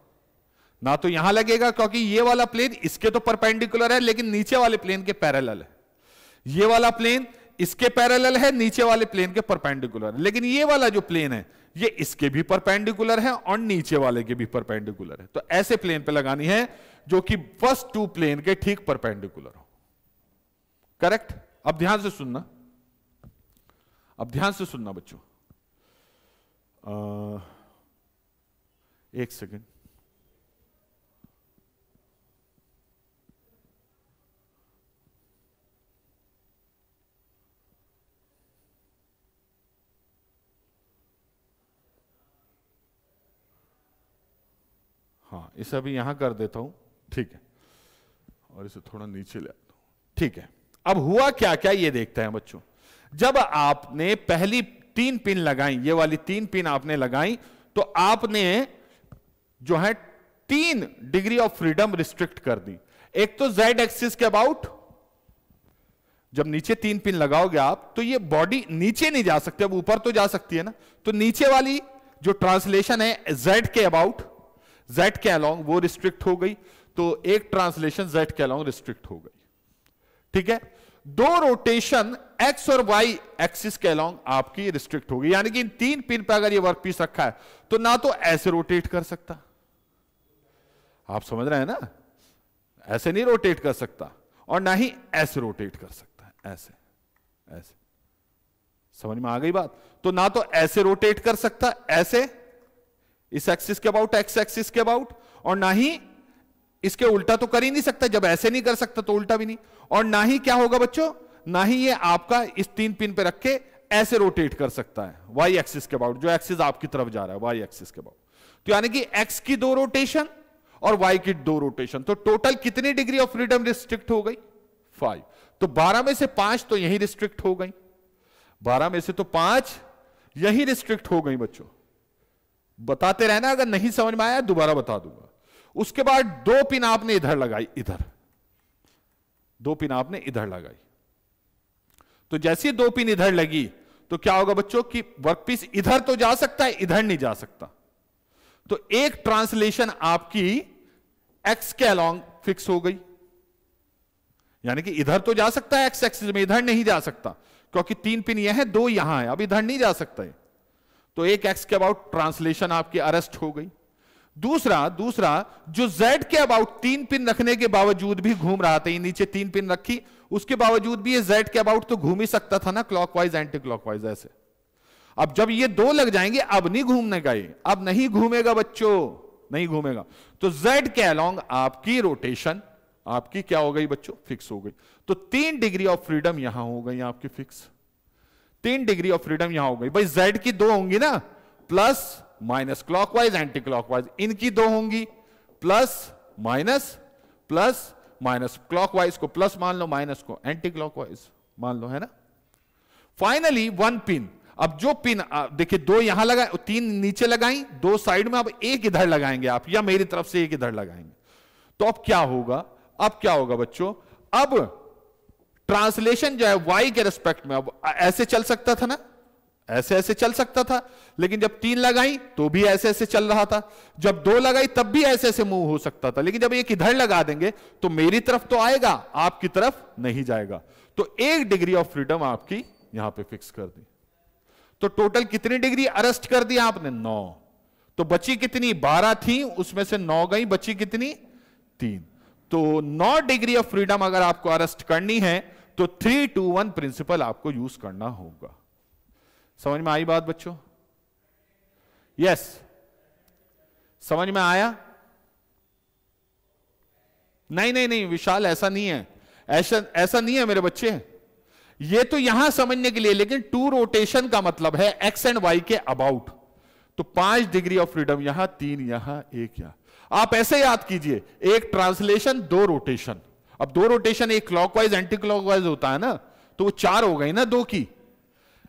ना तो यहां लगेगा क्योंकि ये वाला प्लेन इसके तो परपेंडिकुलर है लेकिन नीचे वाले प्लेन के पैरेलल है ये वाला प्लेन इसके पैरेलल है नीचे वाले प्लेन के परपेंडिकुलर लेकिन ये वाला जो प्लेन है ये इसके भी परपेंडिकुलर है और नीचे वाले के भी परपेंडिकुलर है तो ऐसे प्लेन पे लगानी है जो कि फर्स्ट टू प्लेन के ठीक परपेंडिकुलर हो करेक्ट अब ध्यान से सुनना अब ध्यान से सुनना बच्चों एक सेकेंड हाँ इसे अभी यहां कर देता हूं ठीक है और इसे थोड़ा नीचे ले आता हूं ठीक है अब हुआ क्या क्या ये देखते हैं बच्चों जब आपने पहली तीन पिन लगाई ये वाली तीन पिन आपने लगाई तो आपने जो है तीन डिग्री ऑफ फ्रीडम रिस्ट्रिक्ट कर दी एक तो जेड एक्सिस के अबाउट जब नीचे तीन पिन लगाओगे आप तो ये बॉडी नीचे नहीं जा सकती अब ऊपर तो जा सकती है ना तो नीचे वाली जो ट्रांसलेशन है जेड के अबाउट जेट कैलोंग वो रिस्ट्रिक्ट हो गई तो एक ट्रांसलेशन जेट कैलोंग रिस्ट्रिक्ट हो गई ठीक है दो रोटेशन एक्स और वाई एक्सिस के अलॉन्ग आपकी रिस्ट्रिक्ट होगी यानी कि इन तीन पिन पर अगर ये वर्क पीस रखा है तो ना तो ऐसे रोटेट कर सकता आप समझ रहे हैं ना ऐसे नहीं रोटेट कर सकता और ना ही ऐसे रोटेट कर सकता है ऐसे ऐसे समझ में आ गई बात तो ना तो ऐसे रोटेट कर सकता ऐसे इस एक्सिस के अबाउट एक्स एक्सिस के अबाउट और ना ही इसके उल्टा तो कर ही नहीं सकता जब ऐसे नहीं कर सकता तो उल्टा भी नहीं और ना ही क्या होगा बच्चों ना ही ये आपका इस तीन पिन पे रख के ऐसे रोटेट कर सकता है वाई एक्सिस के अबाउट जो एक्सिस आपकी तरफ जा रहा है वाई एक्सिस के अबाउट तो यानी कि एक्स की दो रोटेशन और वाई की दो रोटेशन तो टोटल कितनी डिग्री ऑफ फ्रीडम रिस्ट्रिक्ट हो गई फाइव तो बारह में से पांच तो यही रिस्ट्रिक्ट हो गई बारह में से तो पांच यही रिस्ट्रिक्ट हो गई बच्चों बताते रहना अगर नहीं समझ में आया दोबारा बता दूंगा उसके बाद दो पिन आपने इधर लगाई इधर दो पिन आपने इधर लगाई तो जैसे दो पिन इधर लगी तो क्या होगा बच्चों कि वर्कपीस इधर तो जा सकता है इधर नहीं जा सकता तो एक ट्रांसलेशन आपकी एक्स के अलॉन्ग फिक्स हो गई यानी कि इधर तो जा सकता है एक्स एक्सिस में इधर नहीं जा सकता क्योंकि तीन पिन यह है दो यहां है अब इधर नहीं जा सकता है तो एक एक्स के अबाउट ट्रांसलेशन आपकी अरेस्ट हो गई दूसरा दूसरा जो जेड के अबाउट तीन पिन रखने के बावजूद भी घूम रहा था ये नीचे तीन पिन रखी उसके बावजूद भी ये जेड के अबाउट तो घूम ही सकता था ना क्लॉकवाइज एंटी क्लॉकवाइज ऐसे अब जब ये दो लग जाएंगे अब नहीं घूमने का ये अब नहीं घूमेगा बच्चों नहीं घूमेगा तो जेड के अलोंग आपकी रोटेशन आपकी क्या हो गई बच्चों फिक्स हो गई तो तीन डिग्री ऑफ फ्रीडम यहां हो गई आपकी फिक्स तीन डिग्री ऑफ फ्रीडम यहां हो गई भाई जेड की दो होंगी ना plus minus clockwise anti clockwise इनकी दो होंगी plus minus plus minus clockwise को प्लस मान लो माइनस को एंटी क्लॉकवाइज मान लो है ना फाइनली वन पिन अब जो पिन देखिए दो यहां लगा तीन नीचे लगाई दो साइड में अब एक इधर लगाएंगे आप या मेरी तरफ से एक इधर लगाएंगे तो अब क्या होगा अब क्या होगा बच्चों अब ट्रांसलेशन जो है वाई के रेस्पेक्ट में अब ऐसे चल सकता था ना ऐसे ऐसे चल सकता था लेकिन जब तीन लगाई तो भी ऐसे ऐसे चल रहा था जब दो लगाई तब भी ऐसे ऐसे मूव हो सकता था लेकिन जब एक इधर लगा देंगे तो मेरी तरफ तो आएगा आपकी तरफ नहीं जाएगा तो एक डिग्री ऑफ फ्रीडम आपकी यहां पे फिक्स कर दी तो टोटल कितनी डिग्री अरेस्ट कर दी आपने नौ तो बची कितनी बारह थी उसमें से नौ गई बची कितनी तीन तो नौ डिग्री ऑफ फ्रीडम अगर आपको अरेस्ट करनी है तो थ्री टू वन प्रिंसिपल आपको यूज करना होगा समझ में आई बात बच्चों यस समझ में आया नहीं नहीं नहीं विशाल ऐसा नहीं है ऐसा ऐसा नहीं है मेरे बच्चे ये तो यहां समझने के लिए लेकिन टू रोटेशन का मतलब है एक्स एंड वाई के अबाउट तो पांच डिग्री ऑफ फ्रीडम यहां तीन यहां एक यहां आप ऐसे याद कीजिए एक ट्रांसलेशन दो रोटेशन अब दो रोटेशन एक क्लॉकवाइज एंटी क्लॉकवाइज होता है ना तो वो चार हो गई ना दो की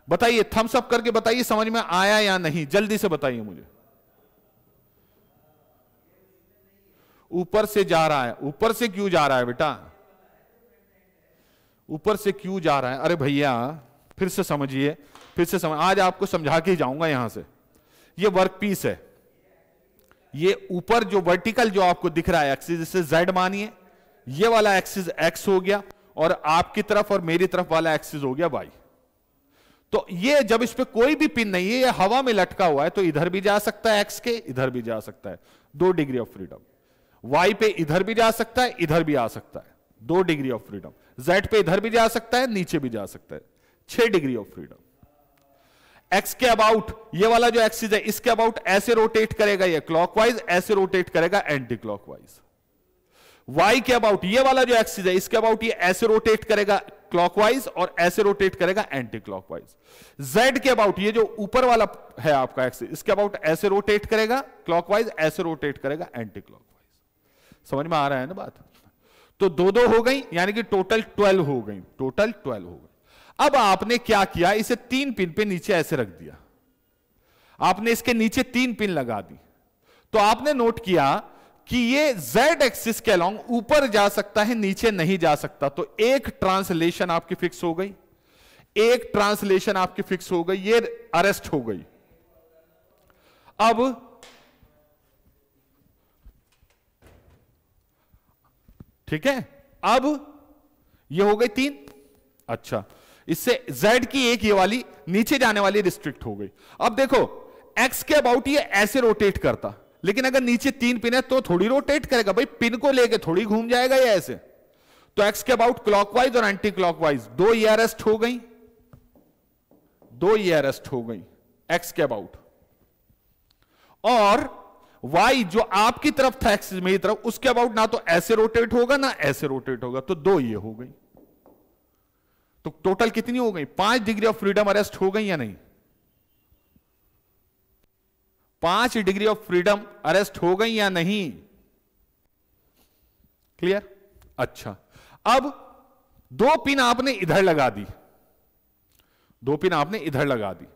बताइए थम्स अप करके बताइए समझ में आया या नहीं जल्दी से बताइए मुझे ऊपर से जा रहा है ऊपर से क्यों जा रहा है बेटा ऊपर से क्यों जा रहा है अरे भैया फिर से समझिए फिर से समझ आज आपको समझा के जाऊंगा यहां से ये वर्क पीस है ये ऊपर जो वर्टिकल जो आपको दिख रहा है एक्सिस जिसे जेड मानिए ये वाला एक्सिस एक्स हो गया और आपकी तरफ और मेरी तरफ वाला एक्सिस हो गया वाई तो ये जब इस पर कोई भी पिन नहीं है ये हवा में लटका हुआ है तो इधर भी जा सकता है एक्स के इधर भी जा सकता है दो डिग्री ऑफ फ्रीडम वाई पे इधर भी जा सकता है इधर भी आ सकता है दो डिग्री ऑफ फ्रीडम जेड पे इधर भी जा सकता है नीचे भी जा सकता है छह डिग्री ऑफ फ्रीडम एक्स के अबाउट ये वाला जो एक्सिस है इसके अबाउट ऐसे रोटेट करेगा ये क्लॉकवाइज ऐसे रोटेट करेगा एंटी क्लॉकवाइज वाई के अबाउट ये वाला जो एक्सिस है इसके अबाउट ये ऐसे रोटेट करेगा क्लॉकवाइज और ऐसे रोटेट करेगा एंटी क्लॉकवाइज जेड के अबाउट ये जो ऊपर वाला है आपका एक्सिस इसके अबाउट ऐसे रोटेट करेगा क्लॉकवाइज ऐसे रोटेट करेगा एंटी क्लॉकवाइज समझ में आ रहा है ना बात तो दो दो हो गई यानी कि टोटल ट्वेल्व हो गई टोटल ट्वेल्व हो गई अब आपने क्या किया इसे तीन पिन पे नीचे ऐसे रख दिया आपने इसके नीचे तीन पिन लगा दी तो आपने नोट किया कि ये z एक्सिस के अलॉन्ग ऊपर जा सकता है नीचे नहीं जा सकता तो एक ट्रांसलेशन आपकी फिक्स हो गई एक ट्रांसलेशन आपकी फिक्स हो गई ये अरेस्ट हो गई अब ठीक है अब ये हो गई तीन अच्छा इससे z की एक ये वाली नीचे जाने वाली रिस्ट्रिक्ट हो गई अब देखो x के अबाउट ये ऐसे रोटेट करता लेकिन अगर नीचे तीन पिन है तो थोड़ी रोटेट करेगा भाई पिन को लेके थोड़ी घूम जाएगा या ऐसे तो एक्स के अबाउट क्लॉकवाइज और एंटी क्लॉकवाइज दो अरेस्ट हो गई दो अरेस्ट हो गई एक्स के अबाउट और वाई जो आपकी तरफ था एक्स मेरी तरफ उसके अबाउट ना तो ऐसे रोटेट होगा ना ऐसे रोटेट होगा तो दो ये हो गई तो टोटल कितनी हो गई पांच डिग्री ऑफ फ्रीडम अरेस्ट हो गई या नहीं पांच डिग्री ऑफ फ्रीडम अरेस्ट हो गई या नहीं क्लियर अच्छा अब दो पिन आपने इधर लगा दी दो पिन आपने इधर लगा दी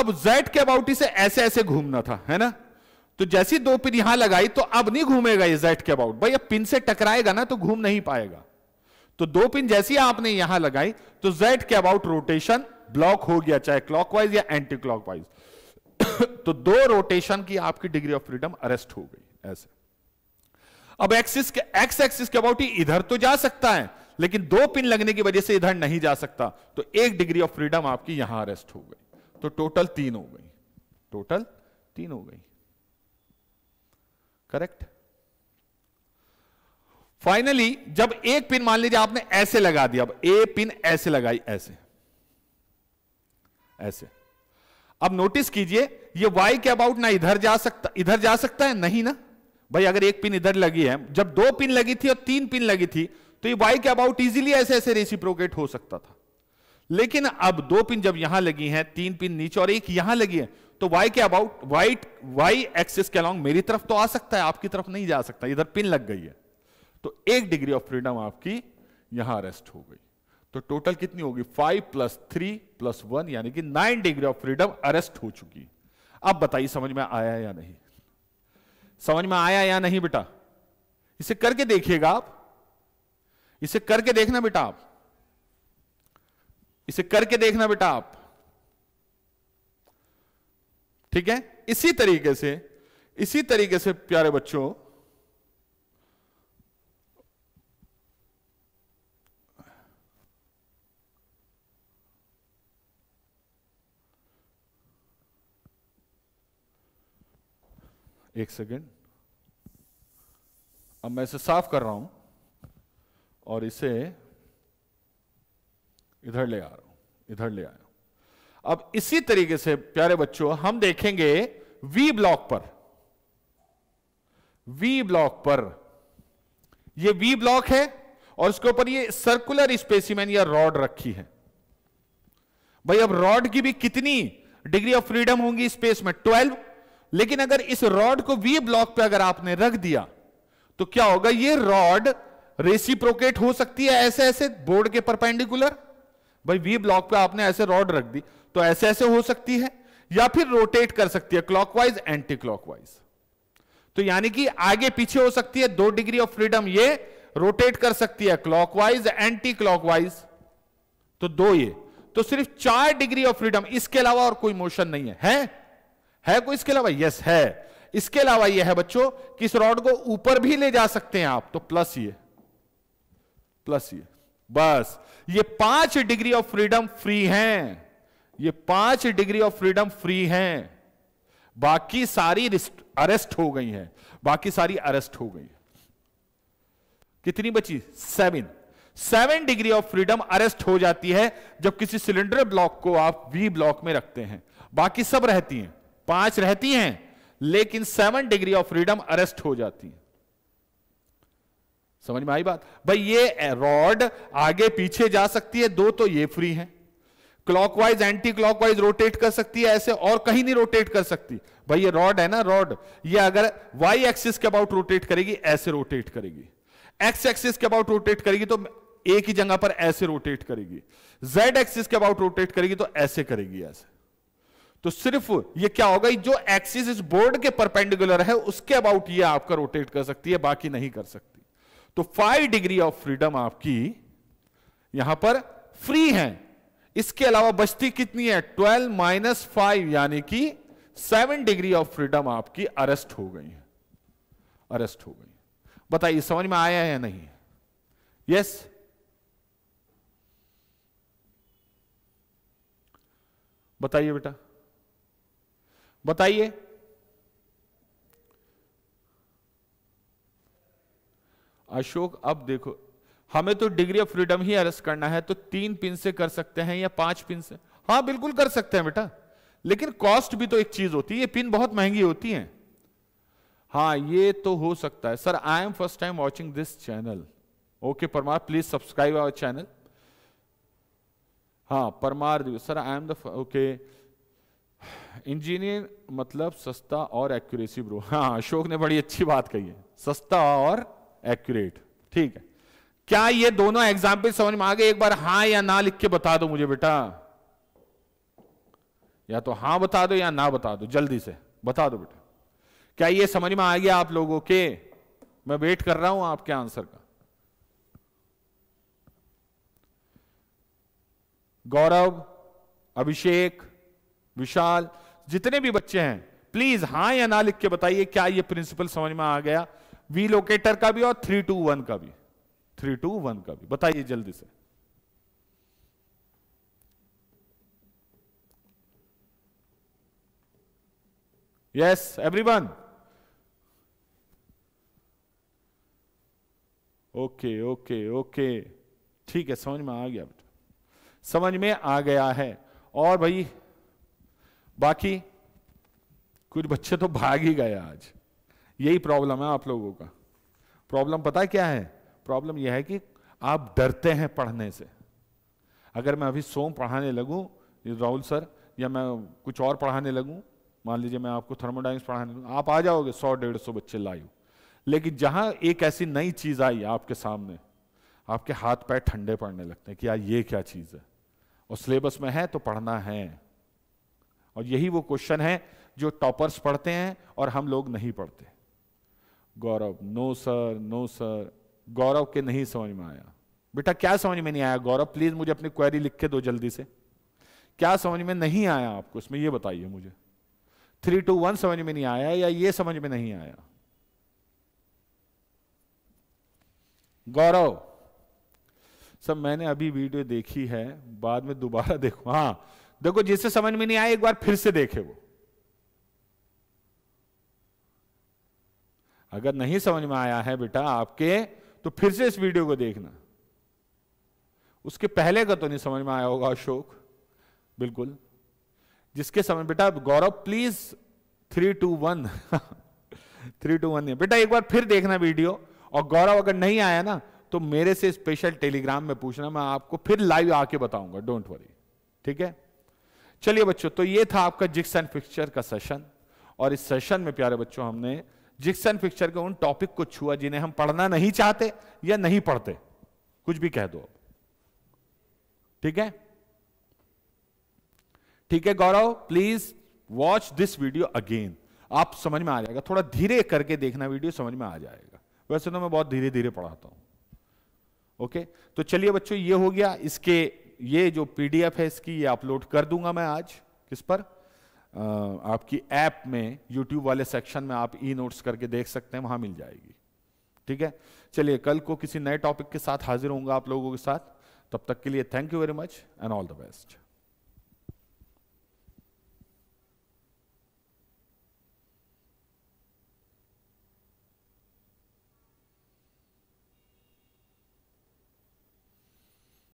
अब जेड के अबाउट इसे ऐसे ऐसे घूमना था है ना तो जैसी दो पिन यहां लगाई तो अब नहीं घूमेगा ये जेड के अबाउट भाई अब पिन से टकराएगा ना तो घूम नहीं पाएगा तो दो पिन जैसी आपने यहां लगाई तो जेड के अबाउट रोटेशन ब्लॉक हो गया चाहे क्लॉकवाइज या एंटी क्लॉकवाइज तो दो रोटेशन की आपकी डिग्री ऑफ फ्रीडम अरेस्ट हो गई ऐसे अब एक्सिस के एक्स एक्सिस के अबाउट इधर तो जा सकता है लेकिन दो पिन लगने की वजह से इधर नहीं जा सकता तो एक डिग्री ऑफ फ्रीडम आपकी यहां अरेस्ट हो गई तो टोटल तीन हो गई टोटल तीन हो गई करेक्ट फाइनली जब एक पिन मान लीजिए आपने ऐसे लगा दिया अब ए पिन ऐसे लगाई ऐसे ऐसे अब नोटिस कीजिए ये वाई के अबाउट ना इधर जा सकता इधर जा सकता है नहीं ना भाई अगर एक पिन इधर लगी है जब दो पिन लगी थी और तीन पिन लगी थी तो ये वाई के अबाउट इजीली ऐसे ऐसे रेसिप्रोकेट हो सकता था लेकिन अब दो पिन जब यहां लगी हैं तीन पिन नीचे और एक यहां लगी है तो वाई के अबाउट वाइट वाई एक्सिस के अलॉन्ग मेरी तरफ तो आ सकता है आपकी तरफ नहीं जा सकता इधर पिन लग गई है तो एक डिग्री ऑफ फ्रीडम आपकी यहां अरेस्ट हो गई तो टोटल कितनी होगी five plus three plus one यानी कि nine degree of freedom arrest हो चुकी अब बताइए समझ में आया या नहीं समझ में आया या नहीं बेटा इसे करके देखिएगा आप इसे करके देखना बेटा आप इसे करके देखना बेटा आप ठीक है इसी तरीके से इसी तरीके से प्यारे बच्चों एक सेकेंड अब मैं इसे साफ कर रहा हूं और इसे इधर ले आ रहा हूं इधर ले आया अब इसी तरीके से प्यारे बच्चों हम देखेंगे वी ब्लॉक पर वी ब्लॉक पर ये वी ब्लॉक है और इसके ऊपर ये सर्कुलर स्पेसिमेन या रॉड रखी है भाई अब रॉड की भी कितनी डिग्री ऑफ फ्रीडम होंगी स्पेस में ट्वेल्व लेकिन अगर इस रॉड को वी ब्लॉक पे अगर आपने रख दिया तो क्या होगा ये रॉड रेसिप्रोकेट हो सकती है ऐसे ऐसे बोर्ड के परपेंडिकुलर भाई वी ब्लॉक पे आपने ऐसे रॉड रख दी तो ऐसे ऐसे हो सकती है या फिर रोटेट कर सकती है क्लॉकवाइज एंटी क्लॉकवाइज तो यानी कि आगे पीछे हो सकती है दो डिग्री ऑफ फ्रीडम ये रोटेट कर सकती है क्लॉकवाइज एंटी क्लॉकवाइज तो दो ये तो सिर्फ चार डिग्री ऑफ फ्रीडम इसके अलावा और कोई मोशन नहीं है, है? है कोई इसके अलावा यस है इसके अलावा यह है बच्चों कि इस रॉड को ऊपर भी ले जा सकते हैं आप तो प्लस ये प्लस ये बस ये पांच डिग्री ऑफ फ्रीडम फ्री हैं ये पांच डिग्री ऑफ फ्रीडम फ्री हैं बाकी सारी अरेस्ट हो गई हैं बाकी सारी अरेस्ट हो गई कितनी बची seven seven degree of freedom arrest हो जाती है जब किसी सिलेंडर ब्लॉक को आप वी ब्लॉक में रखते हैं बाकी सब रहती हैं पांच रहती हैं लेकिन seven degree of freedom arrest हो जाती है समझ में आई बात भाई ये रॉड आगे पीछे जा सकती है दो तो ये फ्री है क्लॉकवाइज एंटी क्लॉकवाइज रोटेट कर सकती है ऐसे और कहीं नहीं रोटेट कर सकती भाई ये रॉड है ना रॉड ये अगर वाई एक्सिस के अबाउट रोटेट करेगी ऐसे रोटेट करेगी एक्स एक्सिस के अबाउट रोटेट करेगी तो एक ही जगह पर ऐसे रोटेट करेगी जेड एक्सिस के अबाउट रोटेट करेगी तो ऐसे करेगी ऐसे तो सिर्फ ये क्या होगा जो एक्सिस इस बोर्ड के परपेंडिकुलर है उसके अबाउट ये आपका रोटेट कर सकती है बाकी नहीं कर सकती तो फाइव डिग्री ऑफ फ्रीडम आपकी यहां पर फ्री है इसके अलावा बचती कितनी है ट्वेल्व माइनस फाइव यानी कि सेवन डिग्री ऑफ फ्रीडम आपकी अरेस्ट हो गई है अरेस्ट हो गई बताइए समझ में आया या नहीं यस बताइए बेटा बताइए अशोक अब देखो हमें तो डिग्री ऑफ फ्रीडम ही अरेस्ट करना है तो तीन पिन से कर सकते हैं या पांच पिन से हाँ बिल्कुल कर सकते हैं बेटा लेकिन कॉस्ट भी तो एक चीज होती है ये पिन बहुत महंगी होती है हाँ ये तो हो सकता है sir I am first time watching this channel okay Parmar please subscribe our channel हाँ Parmar sir I am the okay engineer मतलब सस्ता और एक्यूरेसी ब्रो हाँ अशोक ने बड़ी अच्छी बात कही है सस्ता और एक्यूरेट ठीक है क्या ये दोनों एग्जाम्पल समझ में आ गए एक बार हाँ या ना लिख के बता दो मुझे बेटा या तो हाँ बता दो या ना बता दो जल्दी से बता दो बेटा क्या ये समझ में आ गया आप लोगों के मैं वेट कर रहा हूं आपके आंसर का गौरव अभिषेक विशाल जितने भी बच्चे हैं प्लीज हाँ या ना लिख के बताइए क्या ये प्रिंसिपल समझ में आ गया वी लोकेटर का भी और थ्री टू वन का भी थ्री टू वन का भी बताइए जल्दी से yes everyone okay okay okay ठीक है समझ में आ गया बेटा समझ में आ गया है और भाई बाकी कुछ बच्चे तो भाग ही गए आज यही प्रॉब्लम है आप लोगों का प्रॉब्लम पता क्या है प्रॉब्लम यह है कि आप डरते हैं पढ़ने से अगर मैं अभी सोम पढ़ाने लगूं राहुल सर या मैं कुछ और पढ़ाने लगूं मान लीजिए मैं आपको थर्मोडाइनिक्स पढ़ाने लगूं आप आ जाओगे सौ डेढ़ सौ बच्चे लाइव लेकिन जहां एक ऐसी नई चीज आई आपके सामने आपके हाथ पैर ठंडे पड़ने लगते हैं कि यार ये क्या चीज है और सिलेबस में है तो पढ़ना है और यही वो क्वेश्चन है जो टॉपर्स पढ़ते हैं और हम लोग नहीं पढ़ते Gaurav no sir no sir Gaurav के नहीं समझ में आया बेटा क्या समझ में नहीं आया गौरव प्लीज मुझे अपनी क्वेरी लिख के दो जल्दी से क्या समझ में नहीं आया आपको इसमें यह बताइए मुझे थ्री टू वन समझ में नहीं आया या ये समझ में नहीं आया गौरव सर मैंने अभी वीडियो देखी है बाद में दोबारा देखो हाँ देखो जिसे समझ में नहीं आया एक बार फिर से देखे वो अगर नहीं समझ में आया है बेटा आपके तो फिर से इस वीडियो को देखना उसके पहले का तो नहीं समझ में आया होगा अशोक बिल्कुल जिसके समझ बेटा Gaurav please three two one three two one बेटा एक बार फिर देखना वीडियो और गौरव अगर नहीं आया ना तो मेरे से स्पेशल टेलीग्राम में पूछना मैं आपको फिर लाइव आके बताऊंगा डोंट वरी ठीक है चलिए बच्चों तो ये था आपका जिक्स एंड फिक्सचर का सेशन और इस सेशन में प्यारे बच्चों हमने जिक्स एंड फिक्सचर के उन टॉपिक को छुआ जिन्हें हम पढ़ना नहीं चाहते या नहीं पढ़ते कुछ भी कह दो ठीक है ठीक है Gaurav please watch this video again आप समझ में आ जाएगा थोड़ा धीरे करके देखना वीडियो समझ में आ जाएगा वैसे तो मैं बहुत धीरे धीरे पढ़ाता हूं ओके तो चलिए बच्चों ये हो गया इसके ये जो पीडीएफ है इसकी ये अपलोड कर दूंगा मैं आज किस पर आपकी ऐप में यूट्यूब वाले सेक्शन में आप ई नोट्स करके देख सकते हैं वहां मिल जाएगी ठीक है चलिए कल को किसी नए टॉपिक के साथ हाजिर होंगे आप लोगों के साथ तब तक के लिए thank you very much and all the best